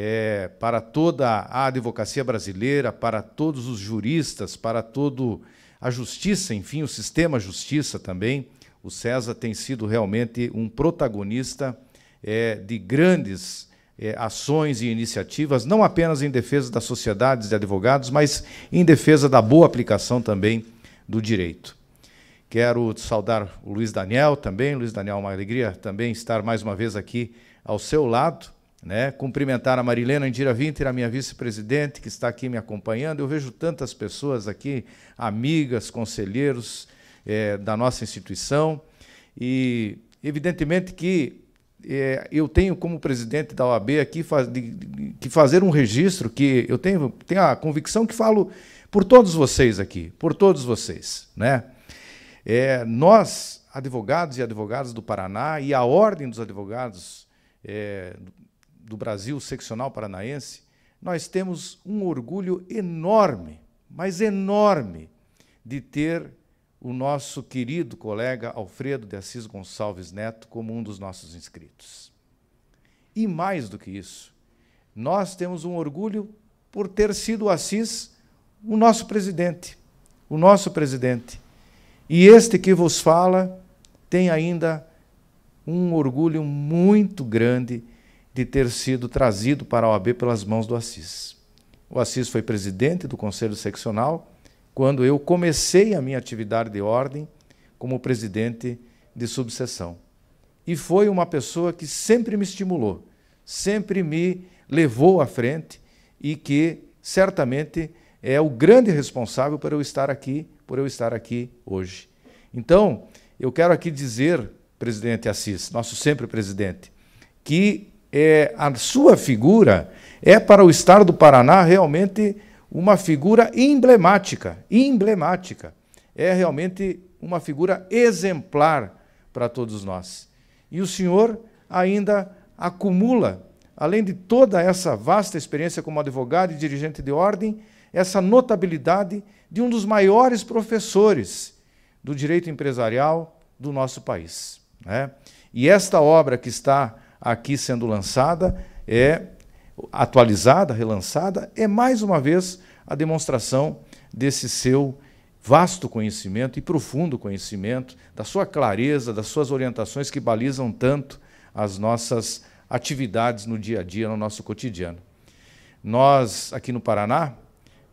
é, para toda a advocacia brasileira, para todos os juristas, para todo a justiça, enfim, o sistema justiça também. O César tem sido realmente um protagonista é, de grandes é, ações e iniciativas, não apenas em defesa das sociedades de advogados, mas em defesa da boa aplicação também do direito. Quero saudar o Luiz Daniel também. Luiz Daniel, uma alegria também estar mais uma vez aqui ao seu lado. Né? Cumprimentar a Marilena Indira Winter, a minha vice-presidente, que está aqui me acompanhando. Eu vejo tantas pessoas aqui, amigas, conselheiros é, da nossa instituição. E, evidentemente, que é, eu tenho como presidente da OAB aqui faz, de, de, que fazer um registro que eu tenho, tenho a convicção que falo por todos vocês aqui, por todos vocês. Né? É, nós, advogados e advogadas do Paraná, e a Ordem dos Advogados é, do Brasil seccional paranaense, nós temos um orgulho enorme, mas enorme, de ter o nosso querido colega Alfredo de Assis Gonçalves Neto como um dos nossos inscritos. E mais do que isso, nós temos um orgulho por ter sido o Assis o nosso presidente, o nosso presidente. E este que vos fala tem ainda um orgulho muito grande de ter sido trazido para a OAB pelas mãos do Assis. O Assis foi presidente do Conselho Seccional quando eu comecei a minha atividade de ordem como presidente de subseção. E foi uma pessoa que sempre me estimulou, sempre me levou à frente e que certamente é o grande responsável por eu estar aqui, por eu estar aqui hoje. Então, eu quero aqui dizer, presidente Assis, nosso sempre presidente, que é, a sua figura é para o Estado do Paraná realmente uma figura emblemática, emblemática. É realmente uma figura exemplar para todos nós. E o senhor ainda acumula, além de toda essa vasta experiência como advogado e dirigente de ordem, essa notabilidade de um dos maiores professores do direito empresarial do nosso país. Né? E esta obra que está aqui sendo lançada, é atualizada, relançada, é mais uma vez a demonstração desse seu vasto conhecimento e profundo conhecimento, da sua clareza, das suas orientações que balizam tanto as nossas atividades no dia a dia, no nosso cotidiano. Nós, aqui no Paraná,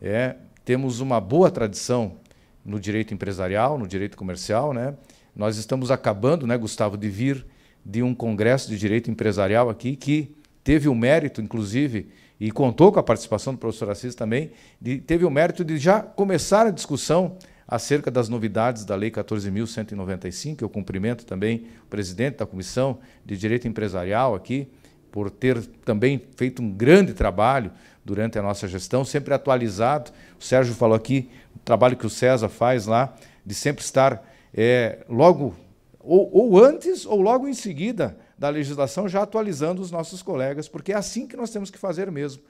é, temos uma boa tradição no direito empresarial, no direito comercial. Né? Nós estamos acabando, né, Gustavo, de vir de um congresso de direito empresarial aqui que teve o mérito, inclusive, e contou com a participação do professor Assis também, de, teve o mérito de já começar a discussão acerca das novidades da Lei 14.195. Eu cumprimento também o presidente da Comissão de Direito Empresarial aqui, por ter também feito um grande trabalho durante a nossa gestão, sempre atualizado. O Sérgio falou aqui, o trabalho que o César faz lá, de sempre estar é, logo ou, ou antes ou logo em seguida da legislação, já atualizando os nossos colegas, porque é assim que nós temos que fazer mesmo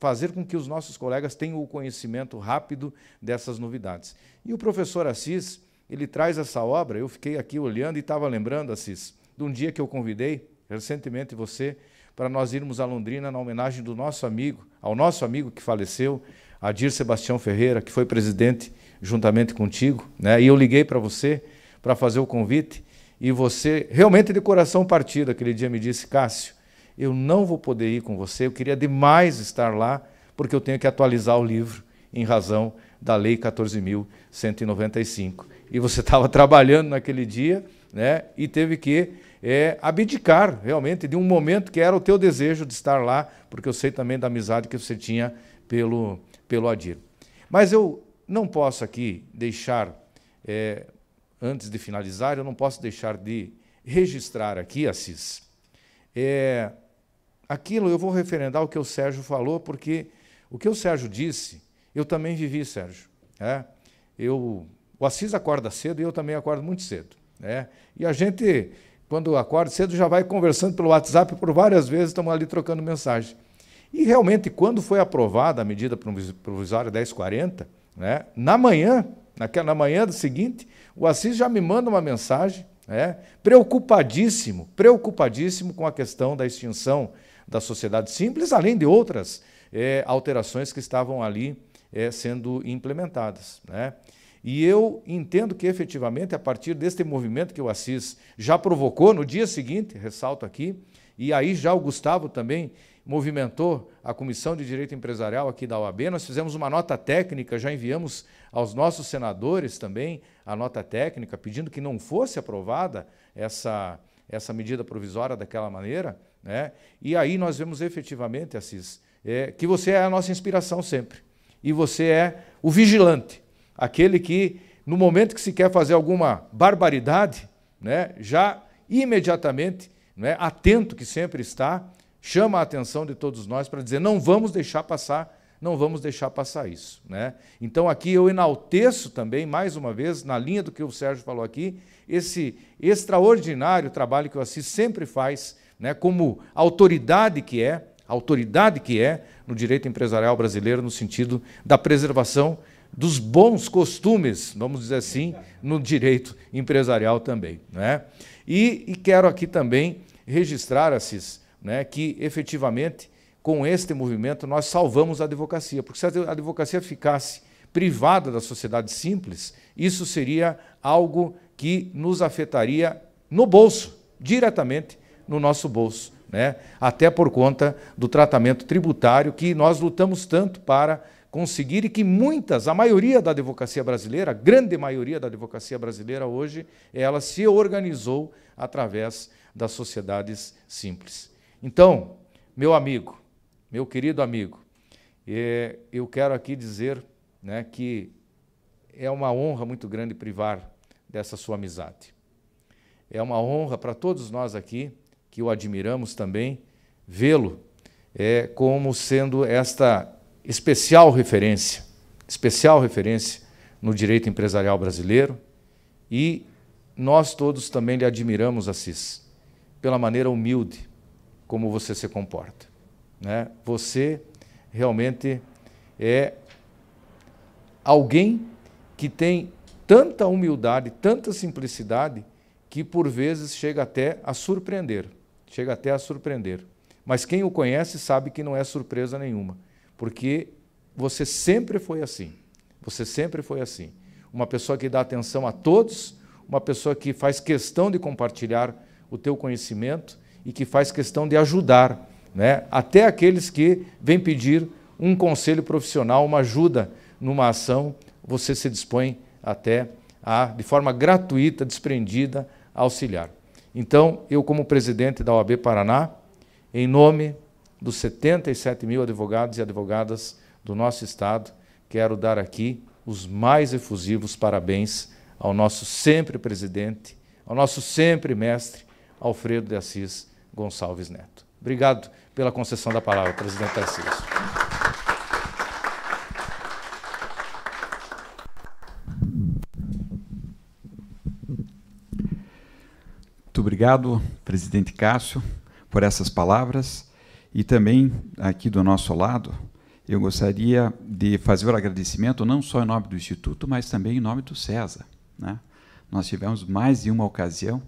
fazer com que os nossos colegas tenham o conhecimento rápido dessas novidades. E o professor Assis, ele traz essa obra, eu fiquei aqui olhando e estava lembrando, Assis, de um dia que eu convidei recentemente você para nós irmos a Londrina na homenagem do nosso amigo, ao nosso amigo que faleceu, Adir Sebastião Ferreira, que foi presidente juntamente contigo, né? E eu liguei para você para fazer o convite e você, realmente de coração partido, aquele dia me disse: Cássio, eu não vou poder ir com você, eu queria demais estar lá, porque eu tenho que atualizar o livro em razão da Lei 14.195. E você [LAUGHS] estava trabalhando naquele dia né, e teve que é, abdicar realmente de um momento que era o teu desejo de estar lá, porque eu sei também da amizade que você tinha pelo, pelo Adir. Mas eu não posso aqui deixar é, antes de finalizar, eu não posso deixar de registrar aqui, Assis, é, aquilo eu vou referendar o que o Sérgio falou, porque o que o Sérgio disse, eu também vivi, Sérgio. É? Eu, o Assis acorda cedo e eu também acordo muito cedo. Né? E a gente, quando acorda cedo, já vai conversando pelo WhatsApp por várias vezes, estamos ali trocando mensagem. E realmente, quando foi aprovada a medida provisória 1040, né, na manhã, naquela na manhã do seguinte, o Assis já me manda uma mensagem, é, preocupadíssimo, preocupadíssimo com a questão da extinção da sociedade simples, além de outras é, alterações que estavam ali é, sendo implementadas. Né? E eu entendo que efetivamente, a partir deste movimento que o Assis já provocou no dia seguinte, ressalto aqui, e aí já o Gustavo também movimentou a Comissão de Direito Empresarial aqui da OAB. Nós fizemos uma nota técnica, já enviamos aos nossos senadores também a nota técnica, pedindo que não fosse aprovada essa, essa medida provisória daquela maneira. Né? E aí nós vemos efetivamente, Assis, é, que você é a nossa inspiração sempre. E você é o vigilante, aquele que, no momento que se quer fazer alguma barbaridade, né, já imediatamente, né, atento que sempre está, chama a atenção de todos nós para dizer: não vamos deixar passar, não vamos deixar passar isso. Né? Então, aqui eu enalteço também, mais uma vez, na linha do que o Sérgio falou aqui, esse extraordinário trabalho que o Assis sempre faz, né, como autoridade que é, autoridade que é no direito empresarial brasileiro, no sentido da preservação dos bons costumes, vamos dizer assim, no direito empresarial também. Né? E, e quero aqui também registrar, Assis, né, que efetivamente com este movimento nós salvamos a advocacia, porque se a advocacia ficasse privada da sociedade simples, isso seria algo que nos afetaria no bolso, diretamente no nosso bolso, né? até por conta do tratamento tributário que nós lutamos tanto para conseguir e que muitas, a maioria da advocacia brasileira, a grande maioria da advocacia brasileira hoje, ela se organizou através das sociedades simples. Então, meu amigo, meu querido amigo, é, eu quero aqui dizer né, que é uma honra muito grande privar dessa sua amizade. É uma honra para todos nós aqui, que o admiramos também, vê-lo é, como sendo esta especial referência, especial referência no direito empresarial brasileiro e nós todos também lhe admiramos, Assis, pela maneira humilde, como você se comporta. Né? Você realmente é alguém que tem tanta humildade, tanta simplicidade, que por vezes chega até a surpreender. Chega até a surpreender. Mas quem o conhece sabe que não é surpresa nenhuma, porque você sempre foi assim. Você sempre foi assim. Uma pessoa que dá atenção a todos, uma pessoa que faz questão de compartilhar o teu conhecimento, e que faz questão de ajudar, né? até aqueles que vêm pedir um conselho profissional, uma ajuda numa ação, você se dispõe até a, de forma gratuita, desprendida, a auxiliar. Então, eu, como presidente da OAB Paraná, em nome dos 77 mil advogados e advogadas do nosso Estado, quero dar aqui os mais efusivos parabéns ao nosso sempre presidente, ao nosso sempre mestre, Alfredo de Assis Gonçalves Neto. Obrigado pela concessão da palavra, presidente Tarcísio. Muito obrigado, presidente Cássio, por essas palavras. E também, aqui do nosso lado, eu gostaria de fazer o agradecimento não só em nome do Instituto, mas também em nome do CESA. Né? Nós tivemos mais de uma ocasião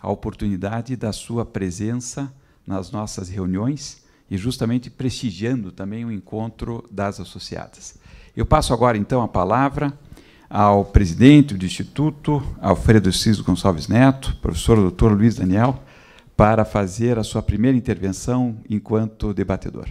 a oportunidade da sua presença nas nossas reuniões e justamente prestigiando também o encontro das associadas. Eu passo agora então a palavra ao presidente do Instituto, Alfredo Ciso Gonçalves Neto, professor doutor Luiz Daniel, para fazer a sua primeira intervenção enquanto debatedor.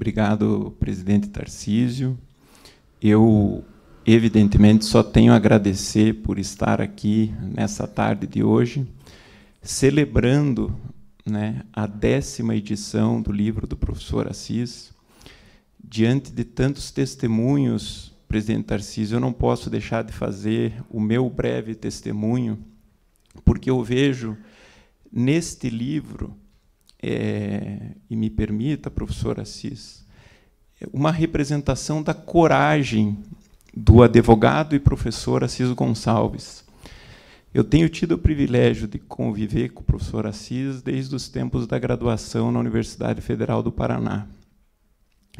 Obrigado, presidente Tarcísio. Eu, evidentemente, só tenho a agradecer por estar aqui nessa tarde de hoje, celebrando né, a décima edição do livro do professor Assis. Diante de tantos testemunhos, presidente Tarcísio, eu não posso deixar de fazer o meu breve testemunho, porque eu vejo neste livro é, e me permita, professor Assis, uma representação da coragem do advogado e professor Assis Gonçalves. Eu tenho tido o privilégio de conviver com o professor Assis desde os tempos da graduação na Universidade Federal do Paraná.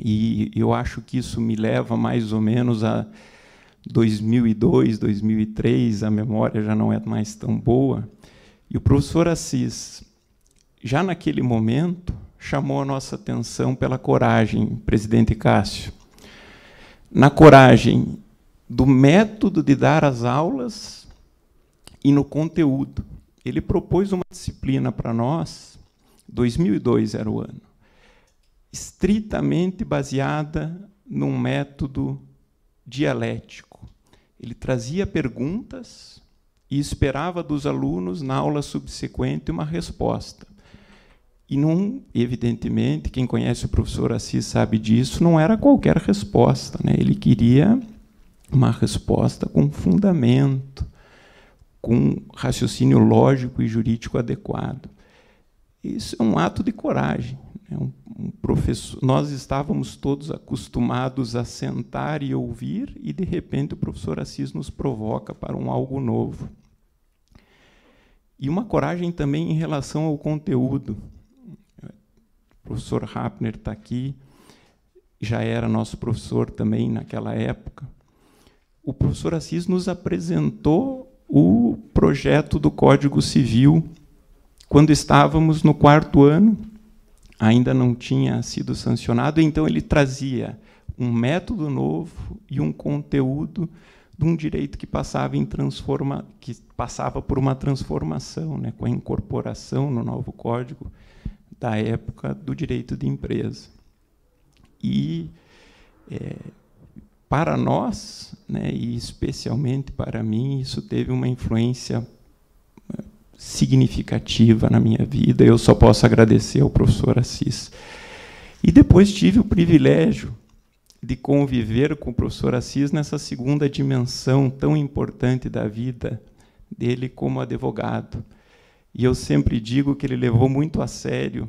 E eu acho que isso me leva mais ou menos a 2002, 2003, a memória já não é mais tão boa. E o professor Assis, já naquele momento, chamou a nossa atenção pela coragem, presidente Cássio. Na coragem do método de dar as aulas e no conteúdo. Ele propôs uma disciplina para nós, 2002 era o ano, estritamente baseada num método dialético. Ele trazia perguntas e esperava dos alunos, na aula subsequente, uma resposta. E não, evidentemente, quem conhece o professor Assis sabe disso, não era qualquer resposta, né? Ele queria uma resposta com fundamento, com raciocínio lógico e jurídico adequado. Isso é um ato de coragem. Né? Um, um professor, nós estávamos todos acostumados a sentar e ouvir, e de repente o professor Assis nos provoca para um algo novo. E uma coragem também em relação ao conteúdo professor Rapner está aqui, já era nosso professor também naquela época. O professor Assis nos apresentou o projeto do Código Civil quando estávamos no quarto ano, ainda não tinha sido sancionado, então ele trazia um método novo e um conteúdo de um direito que passava em transforma que passava por uma transformação, né, com a incorporação no novo código da época do direito de empresa. E é, para nós, né, e especialmente para mim, isso teve uma influência é, significativa na minha vida. Eu só posso agradecer ao professor Assis. E depois tive o privilégio de conviver com o professor Assis nessa segunda dimensão tão importante da vida dele como advogado. E eu sempre digo que ele levou muito a sério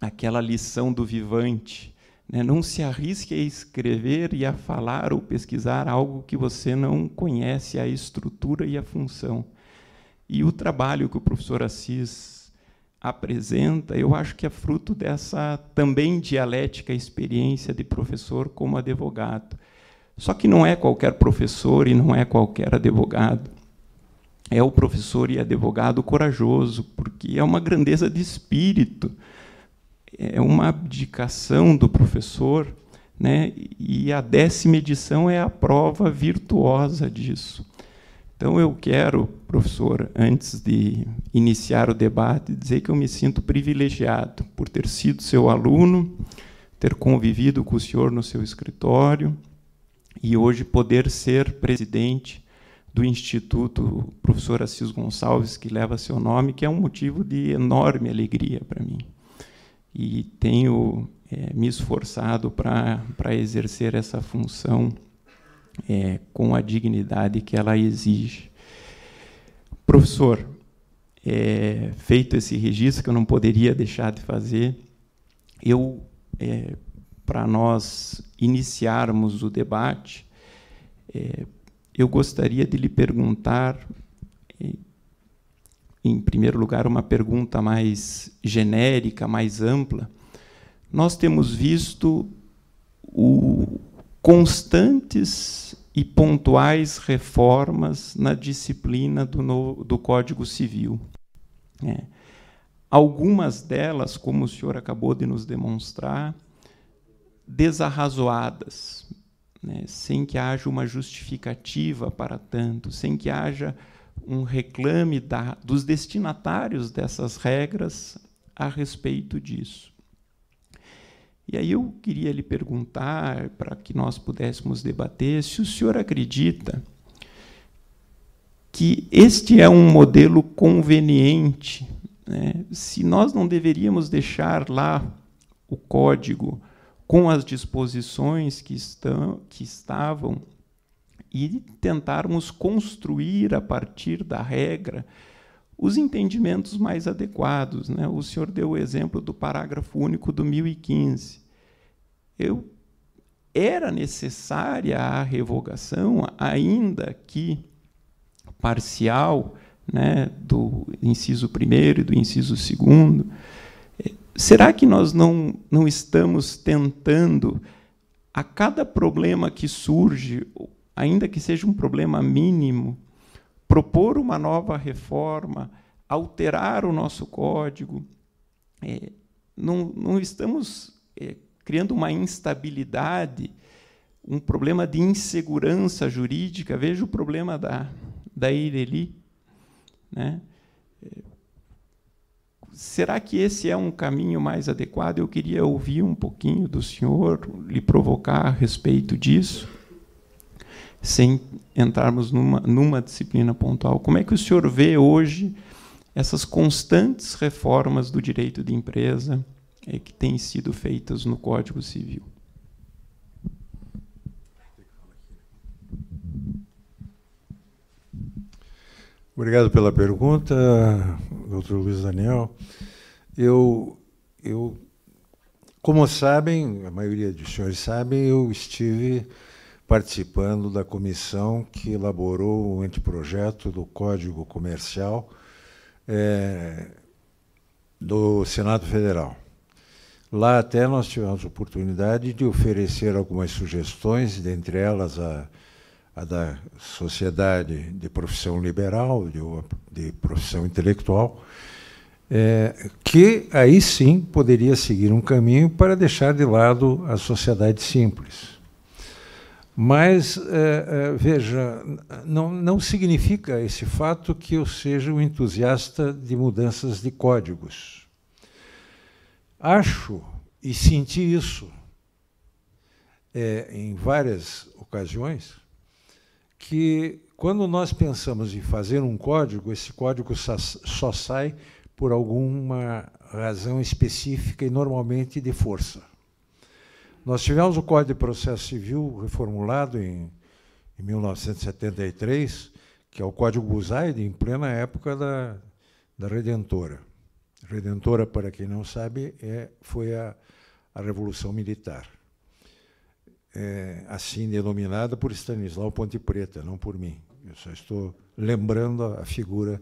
aquela lição do Vivante. Né? Não se arrisque a escrever e a falar ou pesquisar algo que você não conhece a estrutura e a função. E o trabalho que o professor Assis apresenta, eu acho que é fruto dessa também dialética experiência de professor como advogado. Só que não é qualquer professor e não é qualquer advogado é o professor e advogado corajoso, porque é uma grandeza de espírito, é uma abdicação do professor, né? e a décima edição é a prova virtuosa disso. Então, eu quero, professor, antes de iniciar o debate, dizer que eu me sinto privilegiado por ter sido seu aluno, ter convivido com o senhor no seu escritório e hoje poder ser presidente do Instituto Professor Assis Gonçalves, que leva seu nome, que é um motivo de enorme alegria para mim. E tenho é, me esforçado para exercer essa função é, com a dignidade que ela exige. Professor, é, feito esse registro, que eu não poderia deixar de fazer, eu, é, para nós iniciarmos o debate, é, eu gostaria de lhe perguntar, eh, em primeiro lugar, uma pergunta mais genérica, mais ampla. Nós temos visto o, constantes e pontuais reformas na disciplina do, no, do Código Civil. É. Algumas delas, como o senhor acabou de nos demonstrar, desarrazoadas, né, sem que haja uma justificativa para tanto, sem que haja um reclame da, dos destinatários dessas regras a respeito disso. E aí eu queria lhe perguntar, para que nós pudéssemos debater, se o senhor acredita que este é um modelo conveniente, né? se nós não deveríamos deixar lá o código com as disposições que, estão, que estavam e tentarmos construir a partir da regra os entendimentos mais adequados. Né? O senhor deu o exemplo do parágrafo único do 1015. Eu, era necessária a revogação, ainda que parcial, né, do inciso 1 e do inciso 2 será que nós não, não estamos tentando, a cada problema que surge, ainda que seja um problema mínimo, propor uma nova reforma, alterar o nosso código? É, não, não estamos é, criando uma instabilidade, um problema de insegurança jurídica. Veja o problema da, da Ireli. Né? É, será que esse é um caminho mais adequado? Eu queria ouvir um pouquinho do senhor, lhe provocar a respeito disso, sem entrarmos numa, numa disciplina pontual. Como é que o senhor vê hoje essas constantes reformas do direito de empresa eh, que têm sido feitas no Código Civil? Obrigado pela pergunta, doutor Luiz Daniel. Eu, eu, como sabem, a maioria dos senhores sabem, eu estive participando da comissão que elaborou o anteprojeto do Código Comercial é, do Senado Federal. Lá até nós tivemos oportunidade de oferecer algumas sugestões, dentre elas a a da sociedade de profissão liberal, de, de profissão intelectual, é, que aí sim poderia seguir um caminho para deixar de lado a sociedade simples. Mas, é, é, veja, não, não significa esse fato que eu seja um entusiasta de mudanças de códigos. Acho e senti isso é, em várias ocasiões que quando nós pensamos em fazer um código, esse código só sai por alguma razão específica e normalmente de força. Nós tivemos o Código de Processo Civil reformulado em, em 1973, que é o Código Buzaide, em plena época da, da Redentora. Redentora, para quem não sabe, é, foi a, a Revolução Militar é, assim denominada por Stanislau Ponte Preta, não por mim. Eu só estou lembrando a figura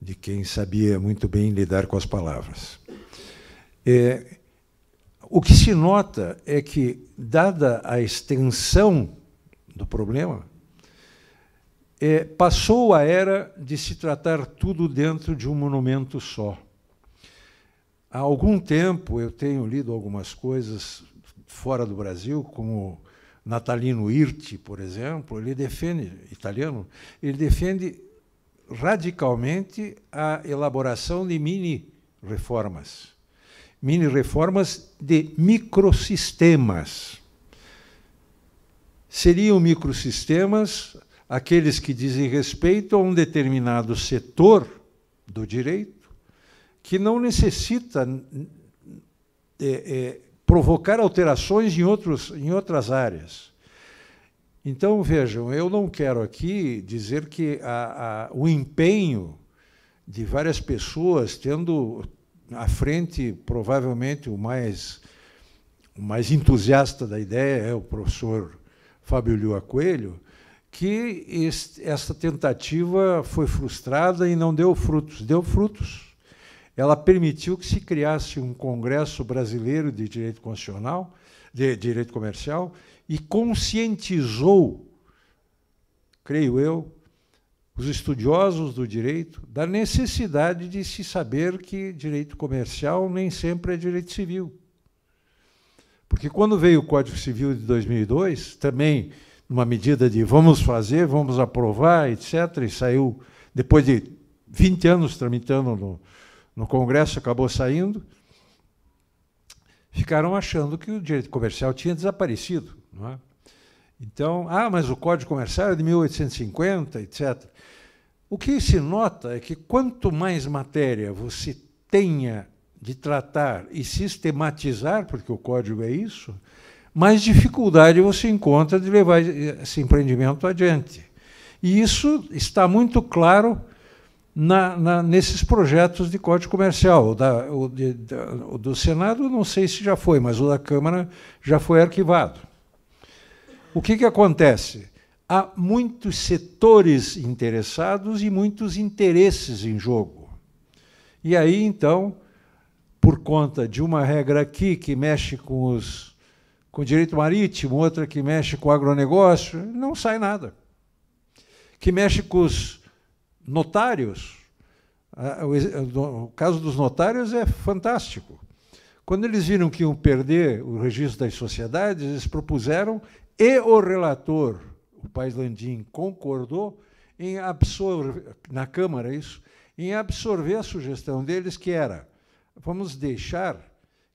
de quem sabia muito bem lidar com as palavras. É, o que se nota é que, dada a extensão do problema, é, passou a era de se tratar tudo dentro de um monumento só. Há algum tempo eu tenho lido algumas coisas fora do Brasil, como Natalino Irti, por exemplo, ele defende, italiano, ele defende radicalmente a elaboração de mini reformas, mini reformas de microsistemas. Seriam microsistemas aqueles que dizem respeito a um determinado setor do direito que não necessita é, é, provocar alterações em, outros, em outras áreas. Então, vejam, eu não quero aqui dizer que a, a, o empenho de várias pessoas, tendo à frente, provavelmente, o mais, o mais entusiasta da ideia é o professor Fábio Lua Coelho, que este, esta tentativa foi frustrada e não deu frutos. Deu frutos ela permitiu que se criasse um Congresso Brasileiro de Direito Constitucional, de Direito Comercial, e conscientizou, creio eu, os estudiosos do direito da necessidade de se saber que direito comercial nem sempre é direito civil. Porque quando veio o Código Civil de 2002, também numa medida de vamos fazer, vamos aprovar, etc., e saiu depois de 20 anos tramitando no, no Congresso, acabou saindo, ficaram achando que o direito comercial tinha desaparecido. É? Então, ah, mas o Código Comercial é de 1850, etc. O que se nota é que quanto mais matéria você tenha de tratar e sistematizar, porque o código é isso, mais dificuldade você encontra de levar esse empreendimento adiante. E isso está muito claro na, na, nesses projetos de código comercial. O, da, o, de, da, o do Senado, não sei se já foi, mas o da Câmara já foi arquivado. O que, que acontece? Há muitos setores interessados e muitos interesses em jogo. E aí, então, por conta de uma regra aqui que mexe com, os, com o direito marítimo, outra que mexe com o agronegócio, não sai nada. Que mexe com os notários. O caso dos notários é fantástico. Quando eles viram que iam perder o registro das sociedades, eles propuseram e o relator, o Pais Landim, concordou em absorver, na Câmara isso, em absorver a sugestão deles, que era vamos deixar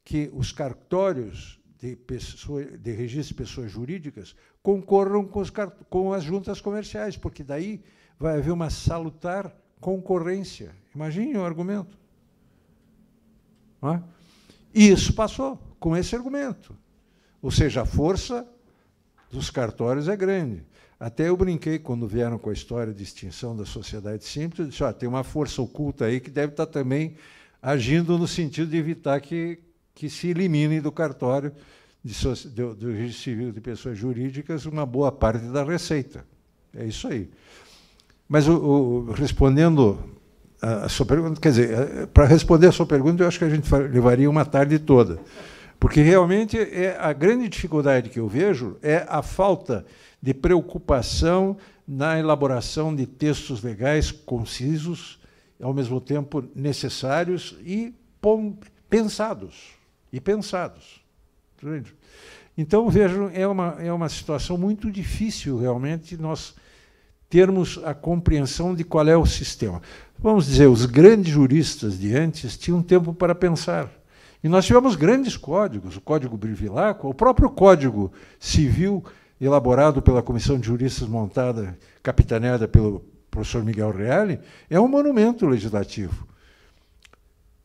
que os cartórios de, pessoa, de registro de pessoas jurídicas concorram com, os, com as juntas comerciais, porque daí vai haver uma salutar concorrência. Imagine o argumento. É? Isso passou com esse argumento. Ou seja, a força dos cartórios é grande. Até eu brinquei quando vieram com a história de extinção da sociedade simples, eu disse, ah, tem uma força oculta aí que deve estar também agindo no sentido de evitar que, que se elimine do cartório de, do, do registro civil de pessoas jurídicas uma boa parte da receita. É isso aí. Mas o, o, respondendo a sua pergunta, quer dizer, eh, para responder a sua pergunta, eu acho que a gente levaria uma tarde toda. Porque realmente é a grande dificuldade que eu vejo é a falta de preocupação na elaboração de textos legais concisos, ao mesmo tempo necessários e pensados. E pensados. Entende? Então, vejo, é uma, é uma situação muito difícil, realmente, nós termos a compreensão de qual é o sistema. Vamos dizer, os grandes juristas de antes tinham tempo para pensar. E nós tivemos grandes códigos, o Código Brivilaco, o próprio Código Civil, elaborado pela Comissão de Juristas montada, capitaneada pelo professor Miguel Reale, é um monumento legislativo.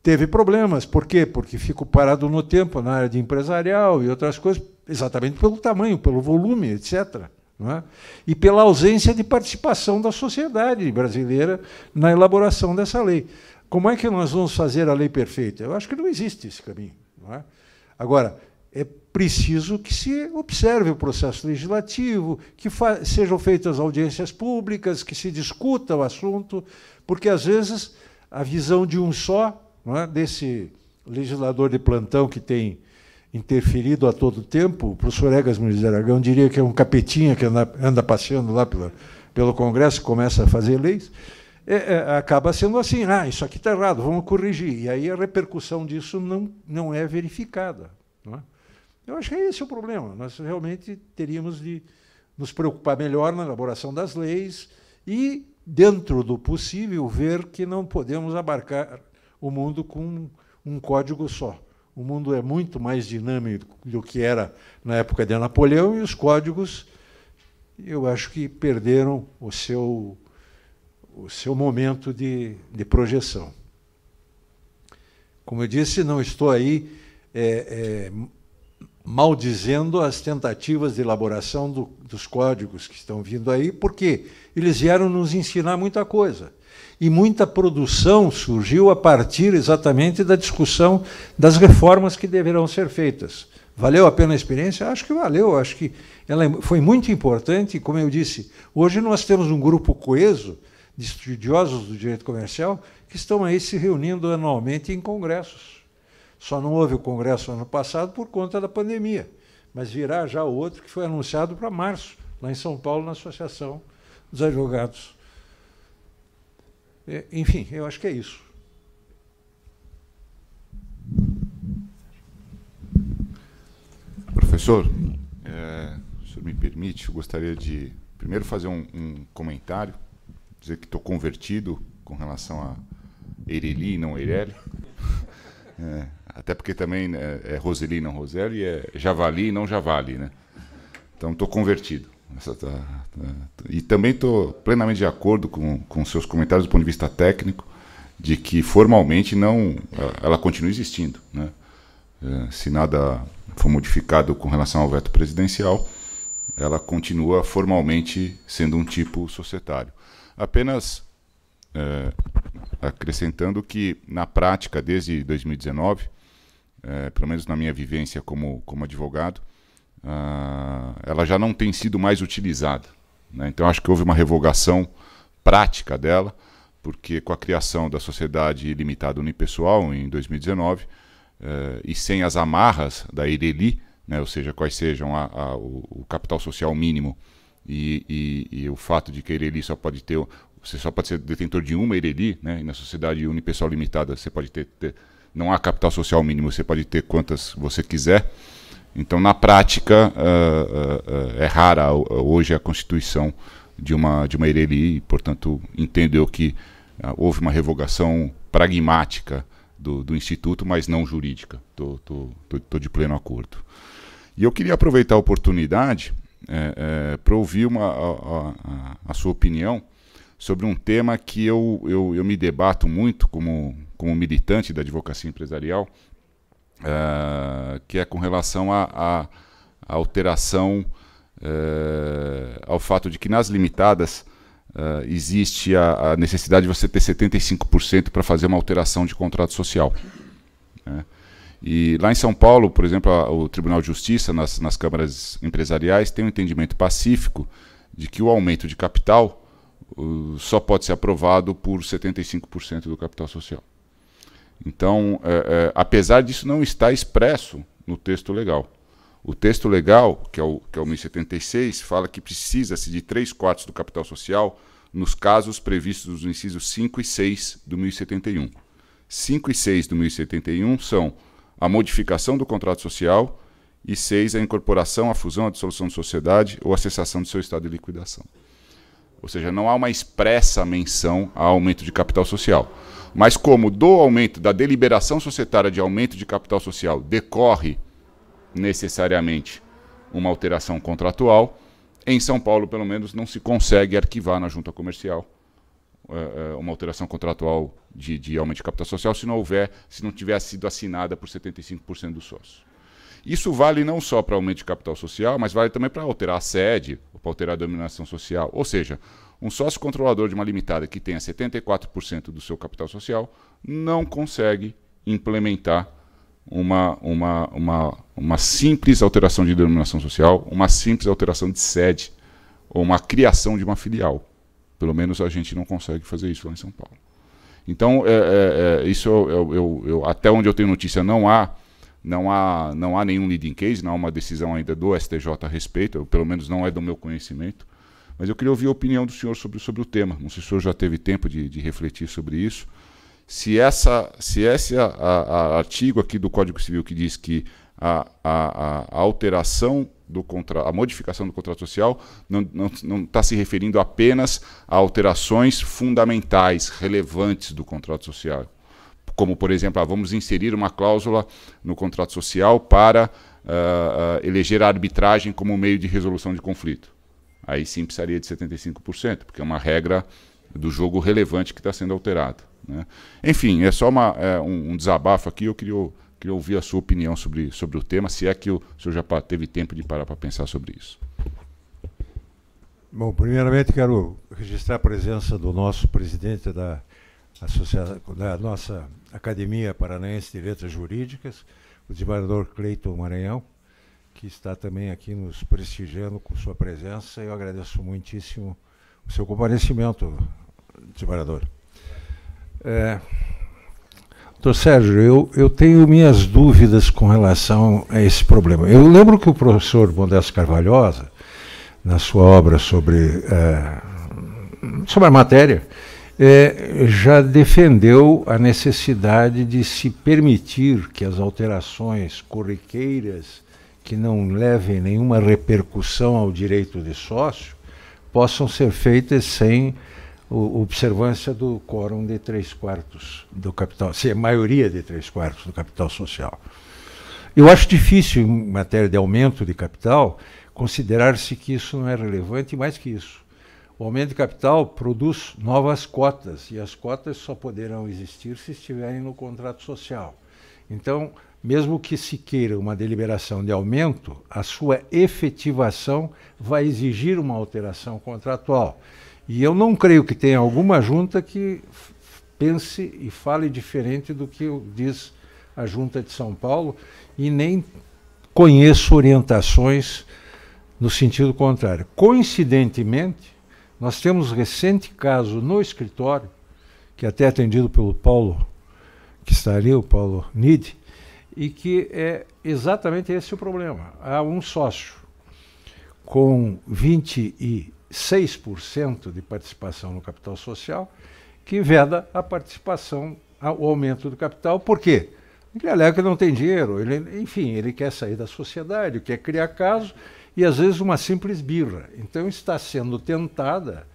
Teve problemas, por quê? Porque ficou parado no tempo, na área de empresarial e outras coisas, exatamente pelo tamanho, pelo volume, etc é? e pela ausência de participação da sociedade brasileira na elaboração dessa lei. Como é que nós vamos fazer a lei perfeita? Eu acho que não existe esse caminho. É? Agora, é preciso que se observe o processo legislativo, que sejam feitas audiências públicas, que se discuta o assunto, porque às vezes a visão de um só, é? desse legislador de plantão que tem interferido a todo tempo. O professor Egas Muniz Aragão diria que é um capetinha que anda, anda passeando lá pela, pelo Congresso, e começa a fazer leis. É, é, acaba sendo assim, ah, isso aqui está errado, vamos corrigir. E aí a repercussão disso não, não é verificada. Não é? Eu acho que esse é o problema. Nós realmente teríamos de nos preocupar melhor na elaboração das leis e, dentro do possível, ver que não podemos abarcar o mundo com um código só. O mundo é muito mais dinâmico do que era na época de Napoleão e os códigos, eu acho que perderam o seu, o seu momento de, de projeção. Como eu disse, não estou aí é, é, maldizendo as tentativas de elaboração do, dos códigos que estão vindo aí, porque eles vieram nos ensinar muita coisa. E muita produção surgiu a partir exatamente da discussão das reformas que deverão ser feitas. Valeu a pena a experiência? Acho que valeu, acho que ela é foi muito importante. Como eu disse, hoje nós temos um grupo coeso de estudiosos do direito comercial que estão aí se reunindo anualmente em congressos. Só não houve o congresso ano passado por conta da pandemia, mas virá já outro que foi anunciado para março, lá em São Paulo, na Associação dos Advogados. É, enfim, eu acho que é isso. Professor, é, o senhor me permite, eu gostaria de primeiro fazer um, um comentário, dizer que estou convertido com relação a Ereli e não Eireli. [LAUGHS] É, até porque também né, é Roseli, não Roseli, é Javali, não Javali, né? Então estou convertido. Tá, tá, tá. E também estou plenamente de acordo com, com seus comentários do ponto de vista técnico, de que formalmente não, ela continua existindo, né? É, se nada for modificado com relação ao veto presidencial, ela continua formalmente sendo um tipo societário. Apenas é, acrescentando que, na prática, desde 2019, é, pelo menos na minha vivência como, como advogado, uh, ela já não tem sido mais utilizada. Né? Então, acho que houve uma revogação prática dela, porque com a criação da Sociedade Limitada Unipessoal em 2019, uh, eh, e sem as amarras da IRELI, né? ou seja, quais sejam a, a, o, o, capital social mínimo e, e, e, o fato de que a IRELI só pode ter. Você só pode ser detentor de uma IRELI, né? e na Sociedade Unipessoal Limitada você pode ter, ter não há capital social mínimo, você pode ter quantas você quiser. Então, na prática, uh, uh, uh, é rara hoje a constituição de uma, de uma Ireli, e, portanto, entendo que houve uma revogação pragmática do, do Instituto, mas não jurídica. Estou de pleno acordo. E eu queria aproveitar a oportunidade é, eh, é, eh, para ouvir uma, a, a, a, sua opinião sobre um tema que eu, eu, eu me debato muito como, como militante da advocacia empresarial, uh, que é com relação à alteração, uh, ao fato de que nas limitadas uh, existe a, a, necessidade de você ter 75% para fazer uma alteração de contrato social. Né? E lá em São Paulo, por exemplo, a, o Tribunal de Justiça, nas, nas câmaras empresariais, tem um entendimento pacífico de que o aumento de capital só pode ser aprovado por 75% do capital social. Então, é, é, apesar disso não estar expresso no texto legal. O texto legal, que é o, que é o 1076, fala que precisa-se de 3 quartos do capital social nos casos previstos nos incisos 5 e 6 do 1071. 5 e 6 do 1071 são a modificação do contrato social e 6 a incorporação, a fusão, a dissolução de sociedade ou a cessação do seu estado de liquidação. Ou seja, não há uma expressa menção a aumento de capital social. Mas como do aumento da deliberação societária de aumento de capital social decorre necessariamente uma alteração contratual, em São Paulo, pelo menos, não se consegue arquivar na junta comercial eh, eh, uma alteração contratual de, de aumento de capital social se não houver, se não tiver sido assinada por 75% dos sócios. Isso vale não só para aumento de capital social, mas vale também para alterar a sede, para alterar a dominação social. Ou seja, um sócio controlador de uma limitada que tenha 74% do seu capital social não consegue implementar uma, uma, uma, uma simples alteração de denominação social, uma simples alteração de sede ou uma criação de uma filial. Pelo menos a gente não consegue fazer isso lá em São Paulo. Então, é, é, é isso eu, eu, eu, até onde eu tenho notícia, não há não há, não há nenhum leading case, não há uma decisão ainda do STJ a respeito, pelo menos não é do meu conhecimento. Mas eu queria ouvir a opinião do senhor sobre, sobre o tema. Não sei se o senhor já teve tempo de, de refletir sobre isso. Se, essa, se esse a, a, a artigo aqui do Código Civil que diz que a, a, a alteração do contrato, a modificação do contrato social não está se referindo apenas a alterações fundamentais, relevantes do contrato social como por exemplo, ah, vamos inserir uma cláusula no contrato social para uh, uh, eleger a arbitragem como meio de resolução de conflito. Aí sim precisaria de 75%, porque é uma regra do jogo relevante que está sendo alterada. Né? Enfim, é só uma, é, um, um, desabafo aqui, eu queria, queria ouvir a sua opinião sobre, sobre o tema, se é que o senhor já teve tempo de parar para pensar sobre isso. Bom, primeiramente quero registrar a presença do nosso presidente da associação da nossa Academia Paranaense de Letras Jurídicas, o desembargador Cleiton Maranhão, que está também aqui nos prestigiando com sua presença. Eu agradeço muitíssimo o seu comparecimento, desembargador. É, doutor Sérgio, eu, eu tenho minhas dúvidas com relação a esse problema. Eu lembro que o professor Modesto Carvalhosa, na sua obra sobre, é, sobre a matéria, é, já defendeu a necessidade de se permitir que as alterações corriqueiras que não levem nenhuma repercussão ao direito de sócio possam ser feitas sem observância do quórum de três quartos do capital, se é maioria de três quartos do capital social. Eu acho difícil, em matéria de aumento de capital, considerar-se que isso não é relevante, mais que isso. O aumento de capital produz novas cotas e as cotas só poderão existir se estiverem no contrato social. Então, mesmo que se queira uma deliberação de aumento, a sua efetivação vai exigir uma alteração contratual. E eu não creio que tenha alguma junta que pense e fale diferente do que diz a Junta de São Paulo e nem conheço orientações no sentido contrário. Coincidentemente, nós temos recente caso no escritório, que é até atendido pelo Paulo, que estaria, o Paulo Nid, e que é exatamente esse o problema. Há um sócio com 26% de participação no capital social que veda a participação, o aumento do capital. Por quê? Ele alega que não tem dinheiro, ele, enfim, ele quer sair da sociedade, quer criar caso e às vezes uma simples birra. Então está sendo tentada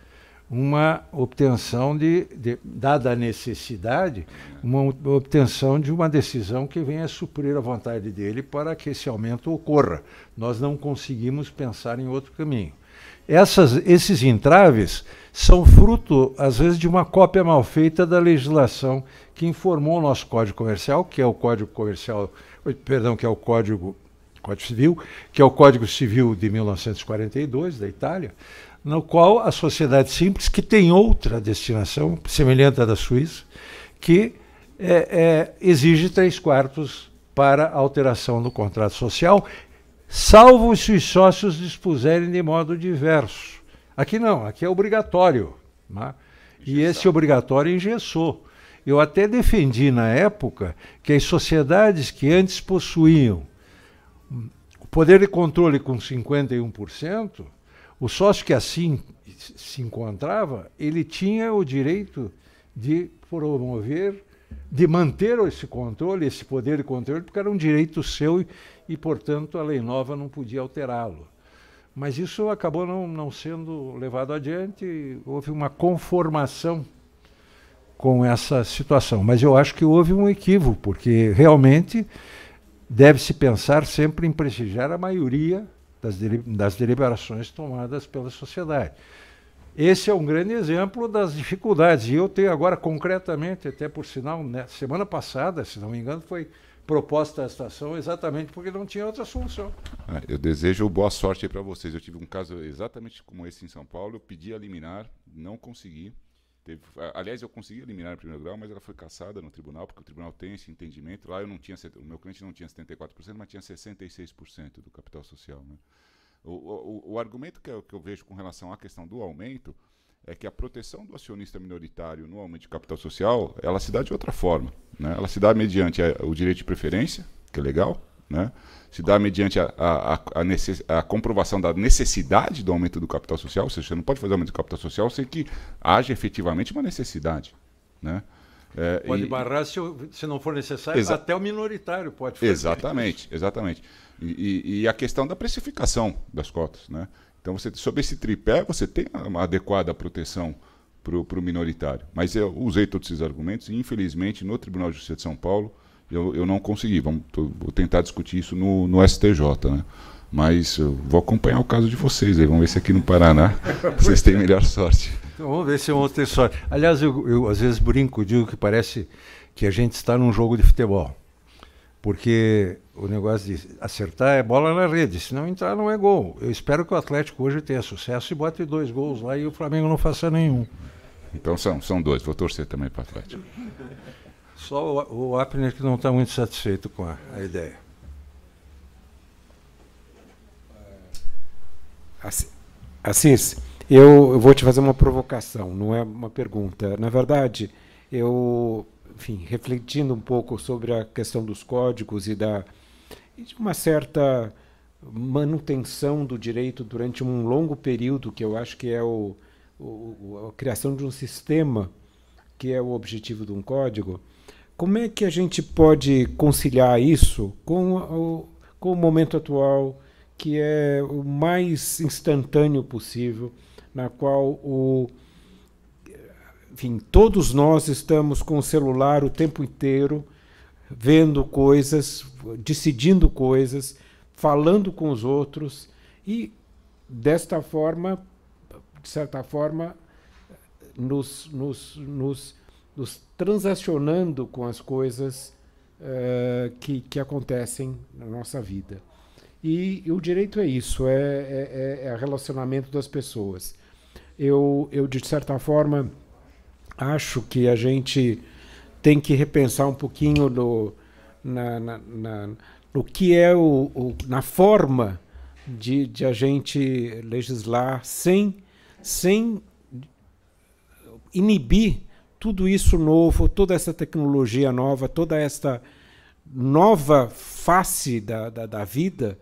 uma obtenção de, de, dada a necessidade, uma obtenção de uma decisão que venha suprir a vontade dele para que esse aumento ocorra. Nós não conseguimos pensar em outro caminho. Essas, esses entraves são fruto, às vezes, de uma cópia mal feita da legislação que informou o nosso Código Comercial, que é o Código Comercial, perdão, que é o Código Código Civil, que é o Código Civil de 1942, da Itália, no qual a sociedade simples, que tem outra destinação, semelhante à da Suíça, que é, é, exige três quartos para alteração do contrato social, salvo se os sócios dispuserem de modo diverso. Aqui não, aqui é obrigatório. Né? E esse obrigatório engessou. Eu até defendi na época que as sociedades que antes possuíam poder de controle com 51%, o sócio que assim se encontrava, ele tinha o direito de promover, de manter esse controle, esse poder de controle, porque era um direito seu e, e portanto, a lei nova não podia alterá-lo. Mas isso acabou não, não sendo levado adiante, houve uma conformação com essa situação. Mas eu acho que houve um equívoco, porque realmente deve-se pensar sempre em prestigiar a maioria das, das deliberações tomadas pela sociedade. Esse é um grande exemplo das dificuldades. E eu tenho agora, concretamente, até por sinal, né, semana passada, se não me engano, foi proposta a estação exatamente porque não tinha outra solução. Ah, eu desejo boa sorte para vocês. Eu tive um caso exatamente como esse em São Paulo. Eu pedi a liminar, não consegui. Teve, aliás, eu consegui eliminar no primeiro grau, mas ela foi caçada no tribunal, porque o tribunal tem esse entendimento. Lá eu não tinha, o meu cliente não tinha 74%, mas tinha 66% do capital social. Né? O, o, o, argumento que eu, que eu vejo com relação à questão do aumento é que a proteção do acionista minoritário no aumento de capital social, ela se dá de outra forma. Né? Ela se dá mediante é, o direito de preferência, que é legal, né? se dá mediante a, a, a, necess, a, comprovação da necessidade do aumento do capital social, ou seja, você não pode fazer aumento do capital social sem que haja efetivamente uma necessidade. Né? É, pode e... barrar, se, se, não for necessário, até o minoritário pode fazer. Exatamente, isso. exatamente. E, e, e, a questão da precificação das cotas. Né? Então, você, esse tripé, você tem uma adequada proteção para o minoritário. Mas eu usei todos esses argumentos e, infelizmente, no Tribunal de Justiça de São Paulo, eu, eu não consegui. Vamos, tô, vou tentar discutir isso no, no STJ, né? Mas eu vou acompanhar o caso de vocês aí. Vamos ver se aqui no Paraná [LAUGHS] vocês têm melhor sorte. Então, vamos ver se vão ter sorte. Aliás, eu, eu às vezes brinco, digo que parece que a gente está num jogo de futebol. Porque o negócio de acertar é bola na rede, se não entrar não é gol. Eu espero que o Atlético hoje tenha sucesso e bote dois gols lá e o Flamengo não faça nenhum. Então são, são dois, vou torcer também para o Atlético. Só o, o Apner que não está muito satisfeito com a, a ideia. É, Assis, eu vou te fazer uma provocação, não é uma pergunta. Na verdade, eu, enfim, refletindo um pouco sobre a questão dos códigos e da de uma certa manutenção do direito durante um longo período, que eu acho que é o, o, a criação de um sistema que é o objetivo de um código. Como é que a gente pode conciliar isso com o, com o momento atual, que é o mais instantâneo possível, na qual o, enfim, todos nós estamos com o celular o tempo inteiro, vendo coisas, decidindo coisas, falando com os outros e desta forma, de certa forma, nos, nos, nos nos transacionando com as coisas uh, que, que acontecem na nossa vida. E, e o direito é isso, é, é, é, é relacionamento das pessoas. Eu, eu, de certa forma, acho que a gente tem que repensar um pouquinho no, na, na, na no que é o, o na forma de, de, a gente legislar sem, sem inibir tudo isso novo, toda essa tecnologia nova, toda esta nova face da, da, da vida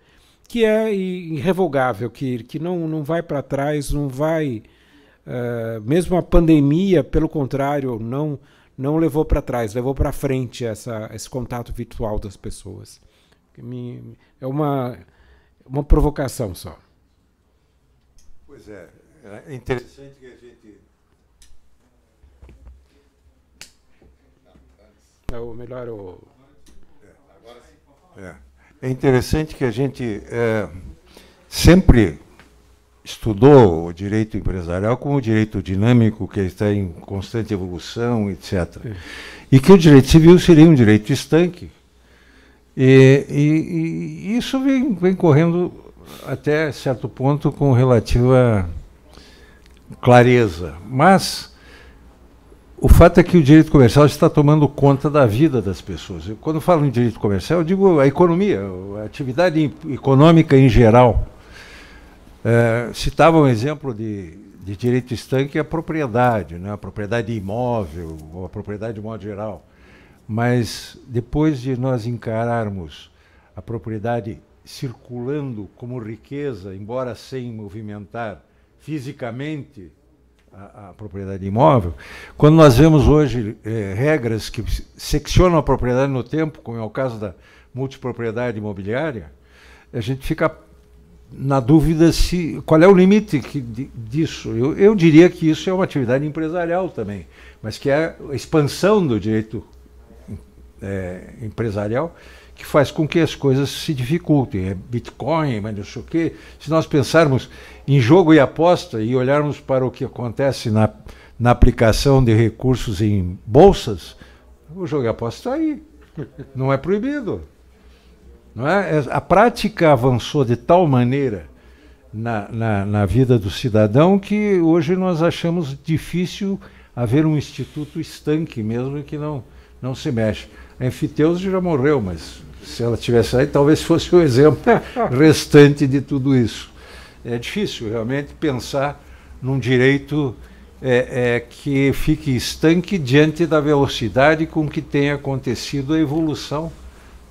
que é irrevogável, que, que não, não vai para trás, não vai. Uh, mesmo a pandemia, pelo contrário, não, não levou para trás, levou para frente essa, esse contato virtual das pessoas. Me, é uma, uma provocação só. Pois é, é interessante que a gente É o melhor, o. É, é. é interessante que a gente é, sempre estudou o direito empresarial como direito dinâmico, que está em constante evolução, etc. É. E que o direito civil seria um direito estanque. E, e, e isso vem, vem correndo até certo ponto com relativa clareza. Mas o fato é que o direito comercial está tomando conta da vida das pessoas. Eu, quando falo em direito comercial, eu digo a economia, a atividade econômica em geral. É, citava um exemplo de, de direito estanque a propriedade, né? a propriedade imóvel, ou a propriedade de modo geral. Mas depois de nós encararmos a propriedade circulando como riqueza, embora sem movimentar fisicamente, a, a propriedade imóvel, quando nós vemos hoje é, regras que seccionam a propriedade no tempo, como é o caso da multipropriedade imobiliária, a gente fica na dúvida se qual é o limite que, disso. Eu, eu diria que isso é uma atividade empresarial também, mas que é a expansão do direito é, empresarial que faz com que as coisas se dificultem. É Bitcoin, mas não sei o quê. Se nós pensarmos em jogo e aposta e olharmos para o que acontece na, na aplicação de recursos em bolsas, o jogo e aposta está aí. Não é proibido. Não é? é? A prática avançou de tal maneira na, na, na vida do cidadão que hoje nós achamos difícil haver um instituto estanque mesmo que não, não se mexe. A Enfiteuse já morreu, mas se ela tivesse aí, talvez fosse o exemplo [LAUGHS] restante de tudo isso é difícil realmente pensar num direito é, é, que fique estanque diante da velocidade com que tem acontecido a evolução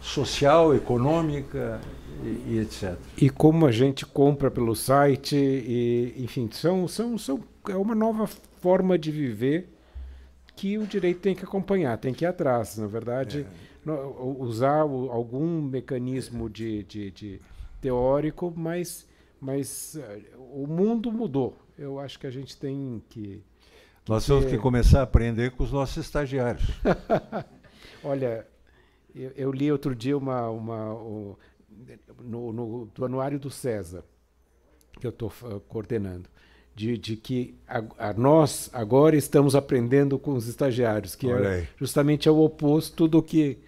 social, econômica e, e etc. E como a gente compra pelo site, e, enfim, são, são, são, é uma nova forma de viver que o direito tem que acompanhar, tem que ir atrás, na verdade, é. usar algum mecanismo de, de, de teórico, mas mas eh, o mundo mudou. Eu acho que a gente tem que. que Nós temos ter... que começar a aprender com os nossos estagiários. [LAUGHS] Olha, eu, eu, li outro dia uma, uma, no, no, do anuário do César, que eu estou uh, coordenando, de, de que a, a nós agora estamos aprendendo com os estagiários, que é justamente é o oposto do que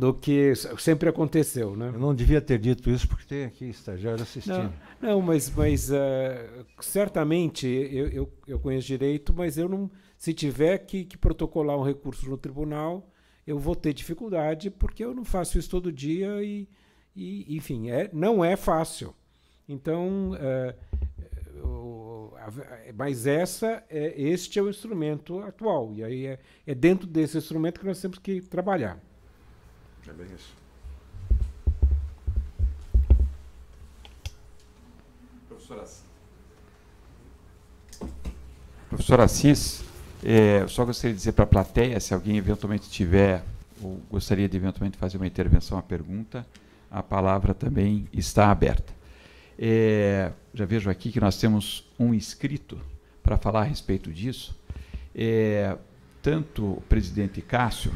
do que sempre aconteceu, né? Eu não devia ter dito isso porque tem aqui estagiário assistindo. Não, não mas, mas uh, certamente eu, eu, eu, conheço direito, mas eu não, se tiver que, que protocolar um recurso no tribunal, eu vou ter dificuldade porque eu não faço isso todo dia e, e enfim, é, não é fácil. Então, uh, o, a, mas essa é, este é o instrumento atual e aí é, é dentro desse instrumento que nós temos que trabalhar. É bem isso. Professor Assis. Professor Assis, é, eu só gostaria de dizer para a plateia, se alguém eventualmente tiver ou gostaria de eventualmente fazer uma intervenção, uma pergunta, a palavra também está aberta. É, já vejo aqui que nós temos um inscrito para falar a respeito disso. É, tanto o presidente Cássio,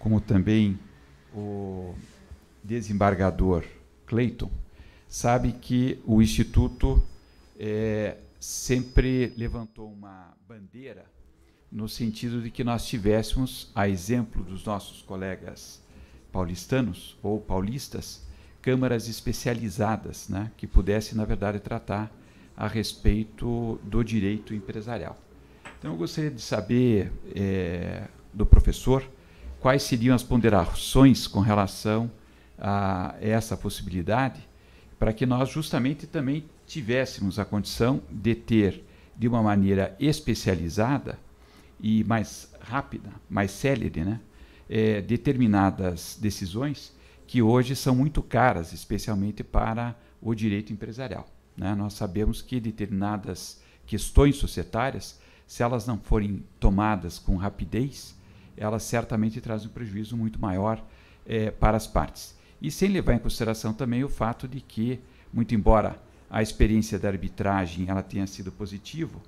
como também o desembargador Clayton sabe que o Instituto é, sempre levantou uma bandeira no sentido de que nós tivéssemos, a exemplo dos nossos colegas paulistanos ou paulistas, câmaras especializadas, né, que pudessem, na verdade, tratar a respeito do direito empresarial. Então, eu gostaria de saber é, do professor quais seriam as ponderações com relação a essa possibilidade, para que nós justamente também tivéssemos a condição de ter, de uma maneira especializada e mais rápida, mais célere, né, é, determinadas decisões que hoje são muito caras, especialmente para o direito empresarial. Né? Nós sabemos que determinadas questões societárias, se elas não forem tomadas com rapidez, ela certamente traz um prejuízo muito maior é, para as partes. E sem levar em consideração também o fato de que, muito embora a experiência da arbitragem ela tenha sido positiva,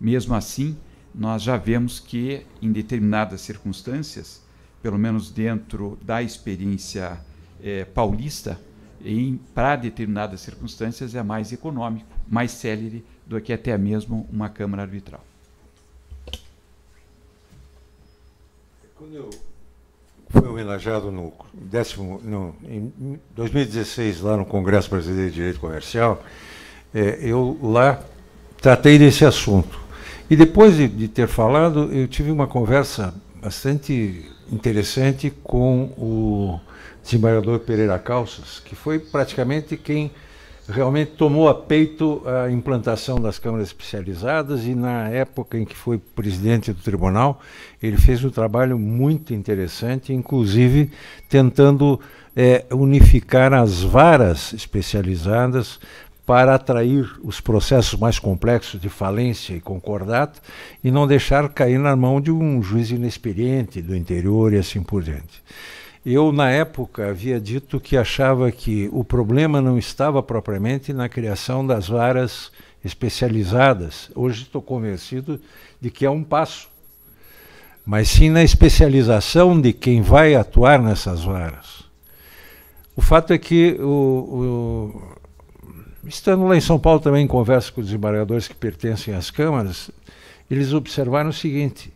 mesmo assim, nós já vemos que, em determinadas circunstâncias, pelo menos dentro da experiência é, paulista, para determinadas circunstâncias é mais econômico, mais célere do que até mesmo uma Câmara Arbitral. Quando eu fui homenageado no, décimo, no, em 2016, lá no Congresso Brasileiro de Direito Comercial, é, eu lá tratei desse assunto. E depois de, de, ter falado, eu tive uma conversa bastante interessante com o desembargador Pereira Calças, que foi praticamente quem realmente tomou a peito a implantação das câmaras especializadas e na época em que foi presidente do tribunal, ele fez um trabalho muito interessante, inclusive tentando é, unificar as varas especializadas para atrair os processos mais complexos de falência e concordato e não deixar cair na mão de um juiz inexperiente do interior e assim por diante. Eu, na época, havia dito que achava que o problema não estava propriamente na criação das varas especializadas. Hoje estou convencido de que é um passo, mas sim na especialização de quem vai atuar nessas varas. O fato é que, o, o, estando lá em São Paulo também em conversa com os desembargadores que pertencem às câmaras, eles observaram o seguinte: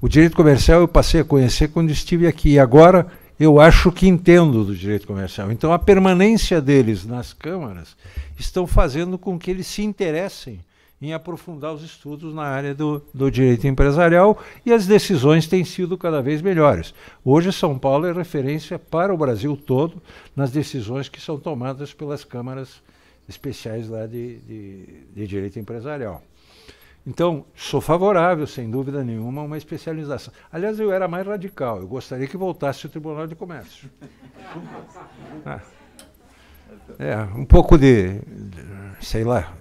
o direito comercial eu passei a conhecer quando estive aqui, e agora eu acho que entendo do direito comercial. Então, a permanência deles nas câmaras estão fazendo com que eles se interessem em aprofundar os estudos na área do, do direito empresarial e as decisões têm sido cada vez melhores. Hoje, São Paulo é referência para o Brasil todo nas decisões que são tomadas pelas câmaras especiais lá de, de, de direito empresarial. Então, sou favorável, sem dúvida nenhuma, a uma especialização. Aliás, eu era mais radical, eu gostaria que voltasse o Tribunal de Comércio. [LAUGHS] ah. É, um pouco de, de sei lá.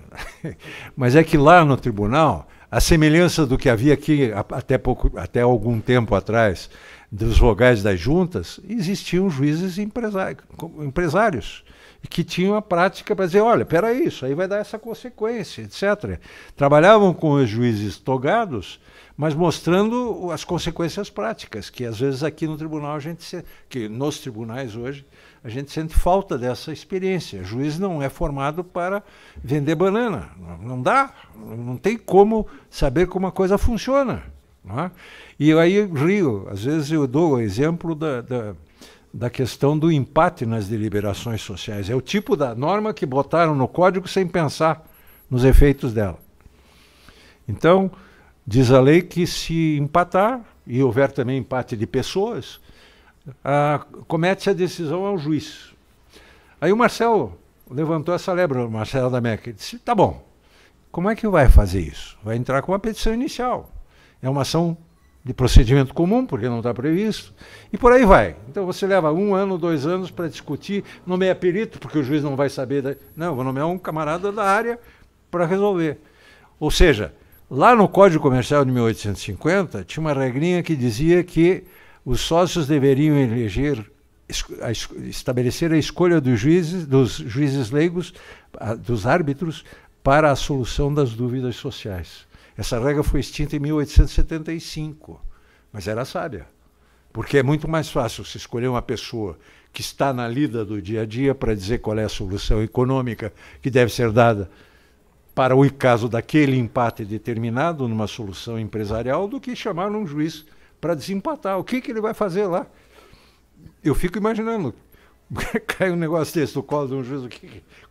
[LAUGHS] Mas é que lá no tribunal, a semelhança do que havia aqui até, pouco, até algum tempo atrás, dos vogais das juntas, existiam juízes empresários que tinham a prática para dizer, olha, peraí, isso aí vai dar essa consequência, etc. Trabalhavam com os juízes togados, mas mostrando as consequências práticas, que às vezes aqui no tribunal a gente se, que nos tribunais hoje a gente sente falta dessa experiência. O juiz não é formado para vender banana, não dá, não tem como saber como a coisa funciona. É? E aí rio, às vezes eu dou o exemplo da, da da questão do empate nas deliberações sociais. É o tipo da norma que botaram no código sem pensar nos efeitos dela. Então, diz a lei que se empatar, e houver também empate de pessoas, comete-se a decisão ao juiz. Aí o Marcelo levantou essa lebre, o Marcelo da e disse, tá bom, como é que vai fazer isso? Vai entrar com uma petição inicial. É uma ação de procedimento comum, porque não está previsto, e por aí vai. Então você leva um ano, dois anos para discutir, nomeia perito, porque o juiz não vai saber. Da... Não, vou nomear um camarada da área para resolver. Ou seja, lá no Código Comercial de 1850, tinha uma regrinha que dizia que os sócios deveriam eleger estabelecer a escolha dos juízes, dos juízes leigos, dos árbitros, para a solução das dúvidas sociais. Essa regra foi extinta em 1875, mas era sábia, porque é muito mais fácil se escolher uma pessoa que está na lida do dia a dia para dizer qual é a solução econômica que deve ser dada para o caso daquele empate determinado numa solução empresarial do que chamar um juiz para desempatar. O que, que ele vai fazer lá? Eu fico imaginando. [LAUGHS] Cai um negócio desse no colo de um juiz,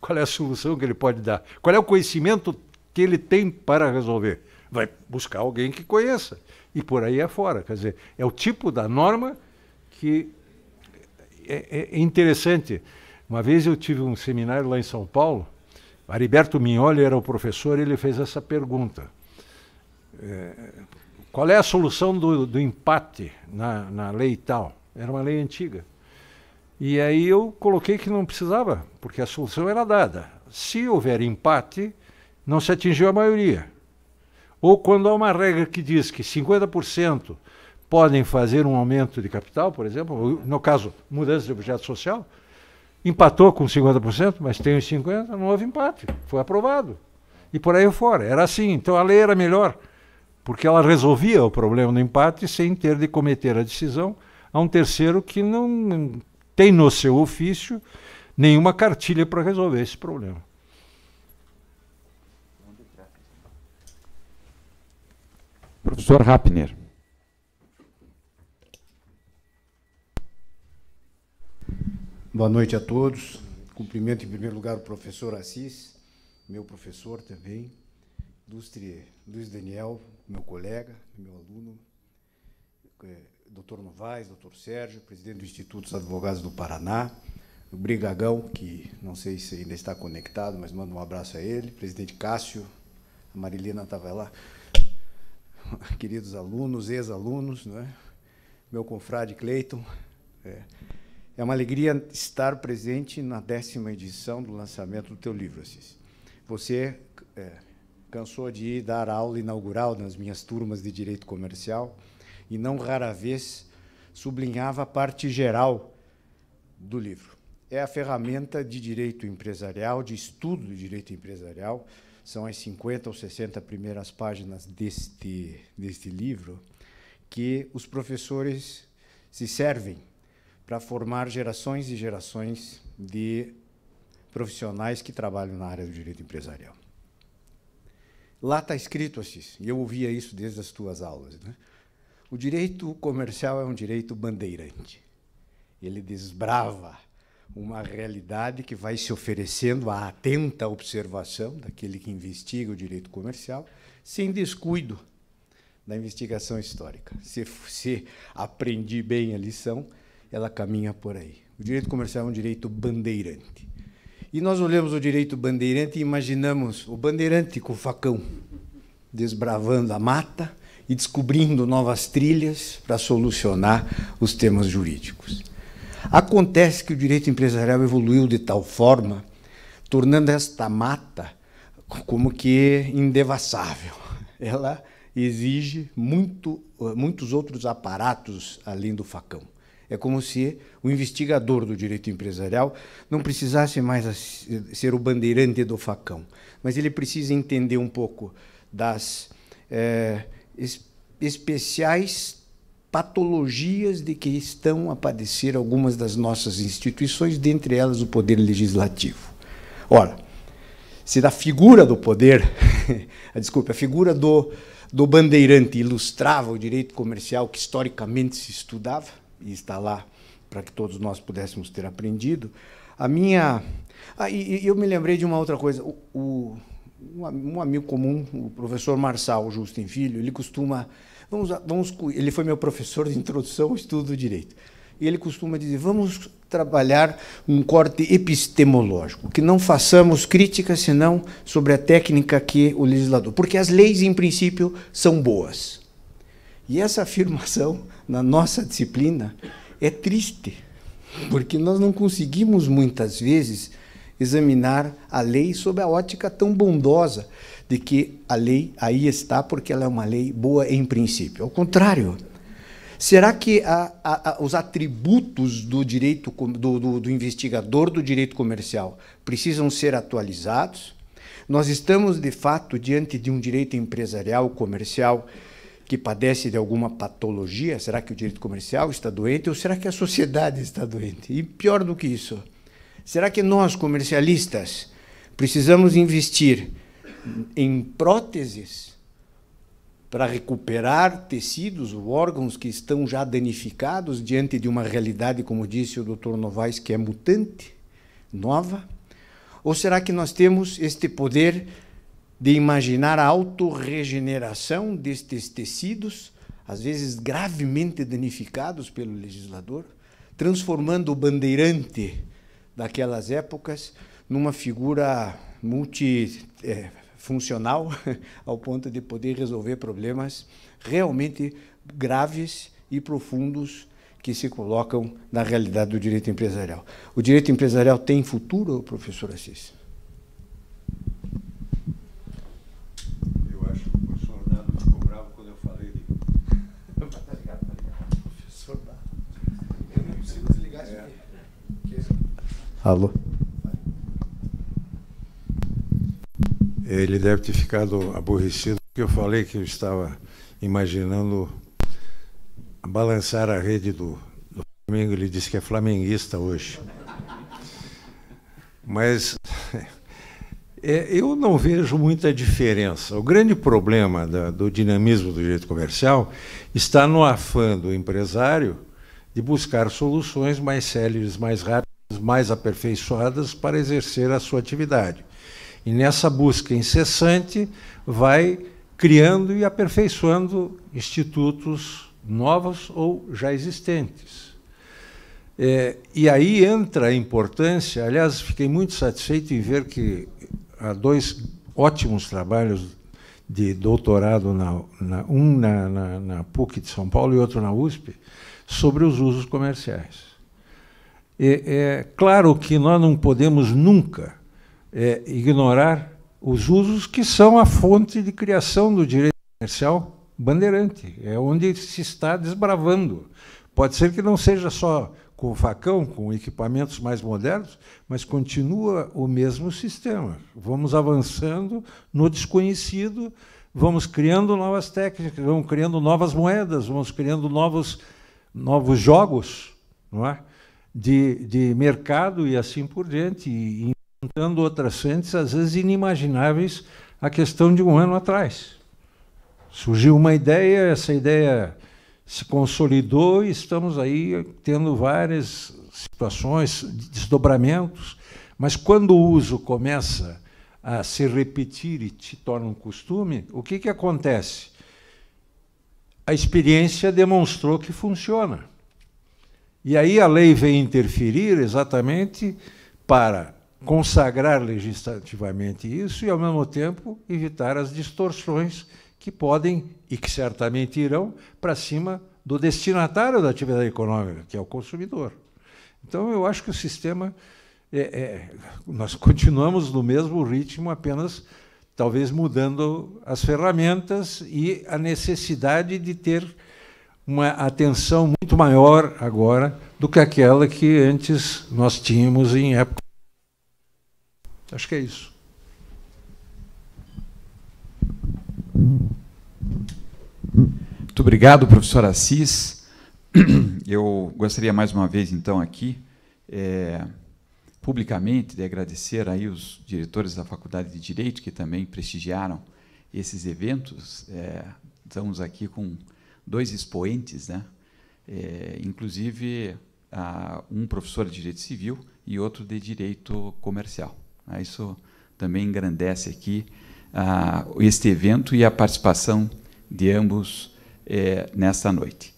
qual é a solução que ele pode dar? Qual é o conhecimento que ele tem para resolver? vai buscar alguém que conheça. E por aí é fora Quer dizer, é o tipo da norma que é, é, é interessante. Uma vez eu tive um seminário lá em São Paulo, Ariberto Minholi era o professor e ele fez essa pergunta. É, qual é a solução do, do empate na, na lei tal? Era uma lei antiga. E aí eu coloquei que não precisava, porque a solução era dada. Se houver empate, não se atingiu a maioria. Ou quando há uma regra que diz que 50% podem fazer um aumento de capital, por exemplo, no caso, mudança de objeto social, empatou com 50%, mas tem os 50%, não houve empate, foi aprovado. E por aí fora. Era assim, então a lei era melhor, porque ela resolvia o problema do empate sem ter de cometer a decisão a um terceiro que não tem no seu ofício nenhuma cartilha para resolver esse problema. Professor Rapner. Boa noite a todos. Cumprimento em primeiro lugar o professor Assis, meu professor também, ilustre Luiz Daniel, meu colega, meu aluno, é, doutor Novaes, doutor Sérgio, presidente do Instituto dos Advogados do Paraná, o Brigagão, que não sei se ainda está conectado, mas mando um abraço a ele, presidente Cássio, a Marilena estava lá, [LAUGHS] queridos alunos, ex-alunos, né? meu confrade Cleiton. É. é uma alegria estar presente na décima edição do lançamento do teu livro, Assis. Você é, cansou de ir dar aula inaugural nas minhas turmas de Direito Comercial e não rara vez sublinhava a parte geral do livro. É a ferramenta de direito empresarial, de estudo do direito empresarial, são as 50 ou 60 primeiras páginas deste, deste livro, que os professores se servem para formar gerações e gerações de profissionais que trabalham na área do direito empresarial. Lá está escrito, Assis, e eu ouvia isso desde as tuas aulas, né? o direito comercial é um direito bandeirante. Ele desbrava uma realidade que vai se oferecendo à atenta observação daquele que investiga o direito comercial, sem descuido da investigação histórica. Se, se aprendi bem a lição, ela caminha por aí. O direito comercial é um direito bandeirante. E nós olhamos o direito bandeirante e imaginamos o bandeirante com o facão desbravando a mata e descobrindo novas trilhas para solucionar os temas jurídicos. Acontece que o direito empresarial evoluiu de tal forma, tornando esta mata como que indevassável. [LAUGHS] Ela exige muito, eh, muitos outros aparatos além do facão. É como se o investigador do direito empresarial não precisasse mais ser o bandeirante do facão, mas ele precisa entender um pouco das é, especiais patologias de que estão a padecer algumas das nossas instituições, dentre elas o Poder Legislativo. Ora, se da figura do poder, [LAUGHS] desculpe, a figura do, do bandeirante ilustrava o direito comercial que historicamente se estudava, e está lá para que todos nós pudéssemos ter aprendido, a minha. Ah, e, eu me lembrei de uma outra coisa. O, o um amigo comum, o professor Marçal Justin Filho, ele costuma Vamos, vamos, ele foi meu professor de introdução ao estudo do direito. E ele costuma dizer: vamos trabalhar um corte epistemológico, que não façamos críticas senão sobre a técnica que o legislador. Porque as leis, em princípio, são boas. E essa afirmação, na nossa disciplina, é triste, porque nós não conseguimos muitas vezes examinar a lei sob a ótica tão bondosa de que a lei aí está porque ela é uma lei boa em princípio. Ao contrário, será que a, a, a, os atributos do direito do, do, do investigador do direito comercial precisam ser atualizados? Nós estamos de fato diante de um direito empresarial comercial que padece de alguma patologia? Será que o direito comercial está doente ou será que a sociedade está doente? E pior do que isso, Será que nós, comercialistas, precisamos investir em próteses para recuperar tecidos ou órgãos que estão já danificados diante de uma realidade, como disse o Dr. Novaes, que é mutante, nova? Ou será que nós temos este poder de imaginar a autorregeneração destes tecidos, às vezes gravemente danificados pelo legislador, transformando o bandeirante daquelas épocas, numa figura multifuncional, é, [LAUGHS] ao ponto de poder resolver problemas realmente graves e profundos que se colocam na realidade do direito empresarial. O direito empresarial tem futuro, professor Assis? Alô? Ele deve ter ficado aborrecido porque eu falei que eu estava imaginando balançar a rede do, do Flamengo. Ele disse que é flamenguista hoje. Mas [LAUGHS] é, eu não vejo muita diferença. O grande problema da, do dinamismo do direito comercial está no afã do empresário de buscar soluções mais céleres, mais rápidas mais aperfeiçoadas para exercer a sua atividade. E nessa busca incessante, vai criando e aperfeiçoando institutos novos ou já existentes. É, e aí entra a importância. Aliás, fiquei muito satisfeito em ver que há dois ótimos trabalhos de doutorado, na, na, um na, na, na PUC de São Paulo e outro na USP, sobre os usos comerciais. É, é claro que nós não podemos nunca é, ignorar os usos que são a fonte de criação do direito comercial bandeirante. É onde se está desbravando. Pode ser que não seja só com facão, com equipamentos mais modernos, mas continua o mesmo sistema. Vamos avançando no desconhecido, vamos criando novas técnicas, vamos criando novas moedas, vamos criando novos, novos jogos, não é? de, de mercado e assim por diante, e inventando outras frentes, às vezes inimagináveis, a questão de um ano atrás. Surgiu uma ideia, essa ideia se consolidou e estamos aí tendo várias situações, desdobramentos, mas quando o uso começa a se repetir e se torna um costume, o que, que acontece? A experiência demonstrou que funciona. E aí a lei vem interferir exatamente para consagrar legislativamente isso e, ao mesmo tempo, evitar as distorções que podem e que certamente irão para cima do destinatário da atividade econômica, que é o consumidor. Então, eu acho que o sistema. É, é, nós [LAUGHS] continuamos no mesmo ritmo, apenas talvez mudando as ferramentas e a necessidade de ter uma atenção muito maior agora do que aquela que antes nós tínhamos em época. Acho que é isso. Muito obrigado, professor Assis. [CLEARS THROAT] Eu gostaria mais uma vez, então, aqui, é, publicamente, de agradecer aí os diretores da Faculdade de Direito que também prestigiaram esses eventos. É, estamos aqui com dois expoentes, né? É, inclusive a, um professor de direito civil e outro de direito comercial. Né? isso também engrandece aqui este evento e a participação de ambos é, nesta noite.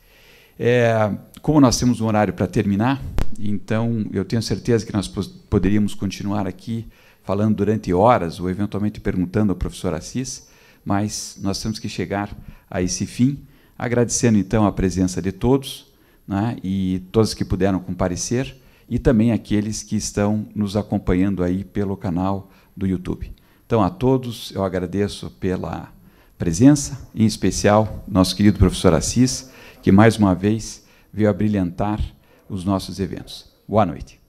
É, como nós temos um horário para terminar, então eu tenho certeza que nós poderíamos continuar aqui falando durante horas ou eventualmente perguntando ao professor Assis, mas nós temos que chegar a esse fim. Agradecendo então a presença de todos né, e todos que puderam comparecer e também aqueles que estão nos acompanhando aí pelo canal do YouTube. Então a todos eu agradeço pela presença, em especial nosso querido professor Assis, que mais uma vez veio a brilhantar os nossos eventos. Boa noite.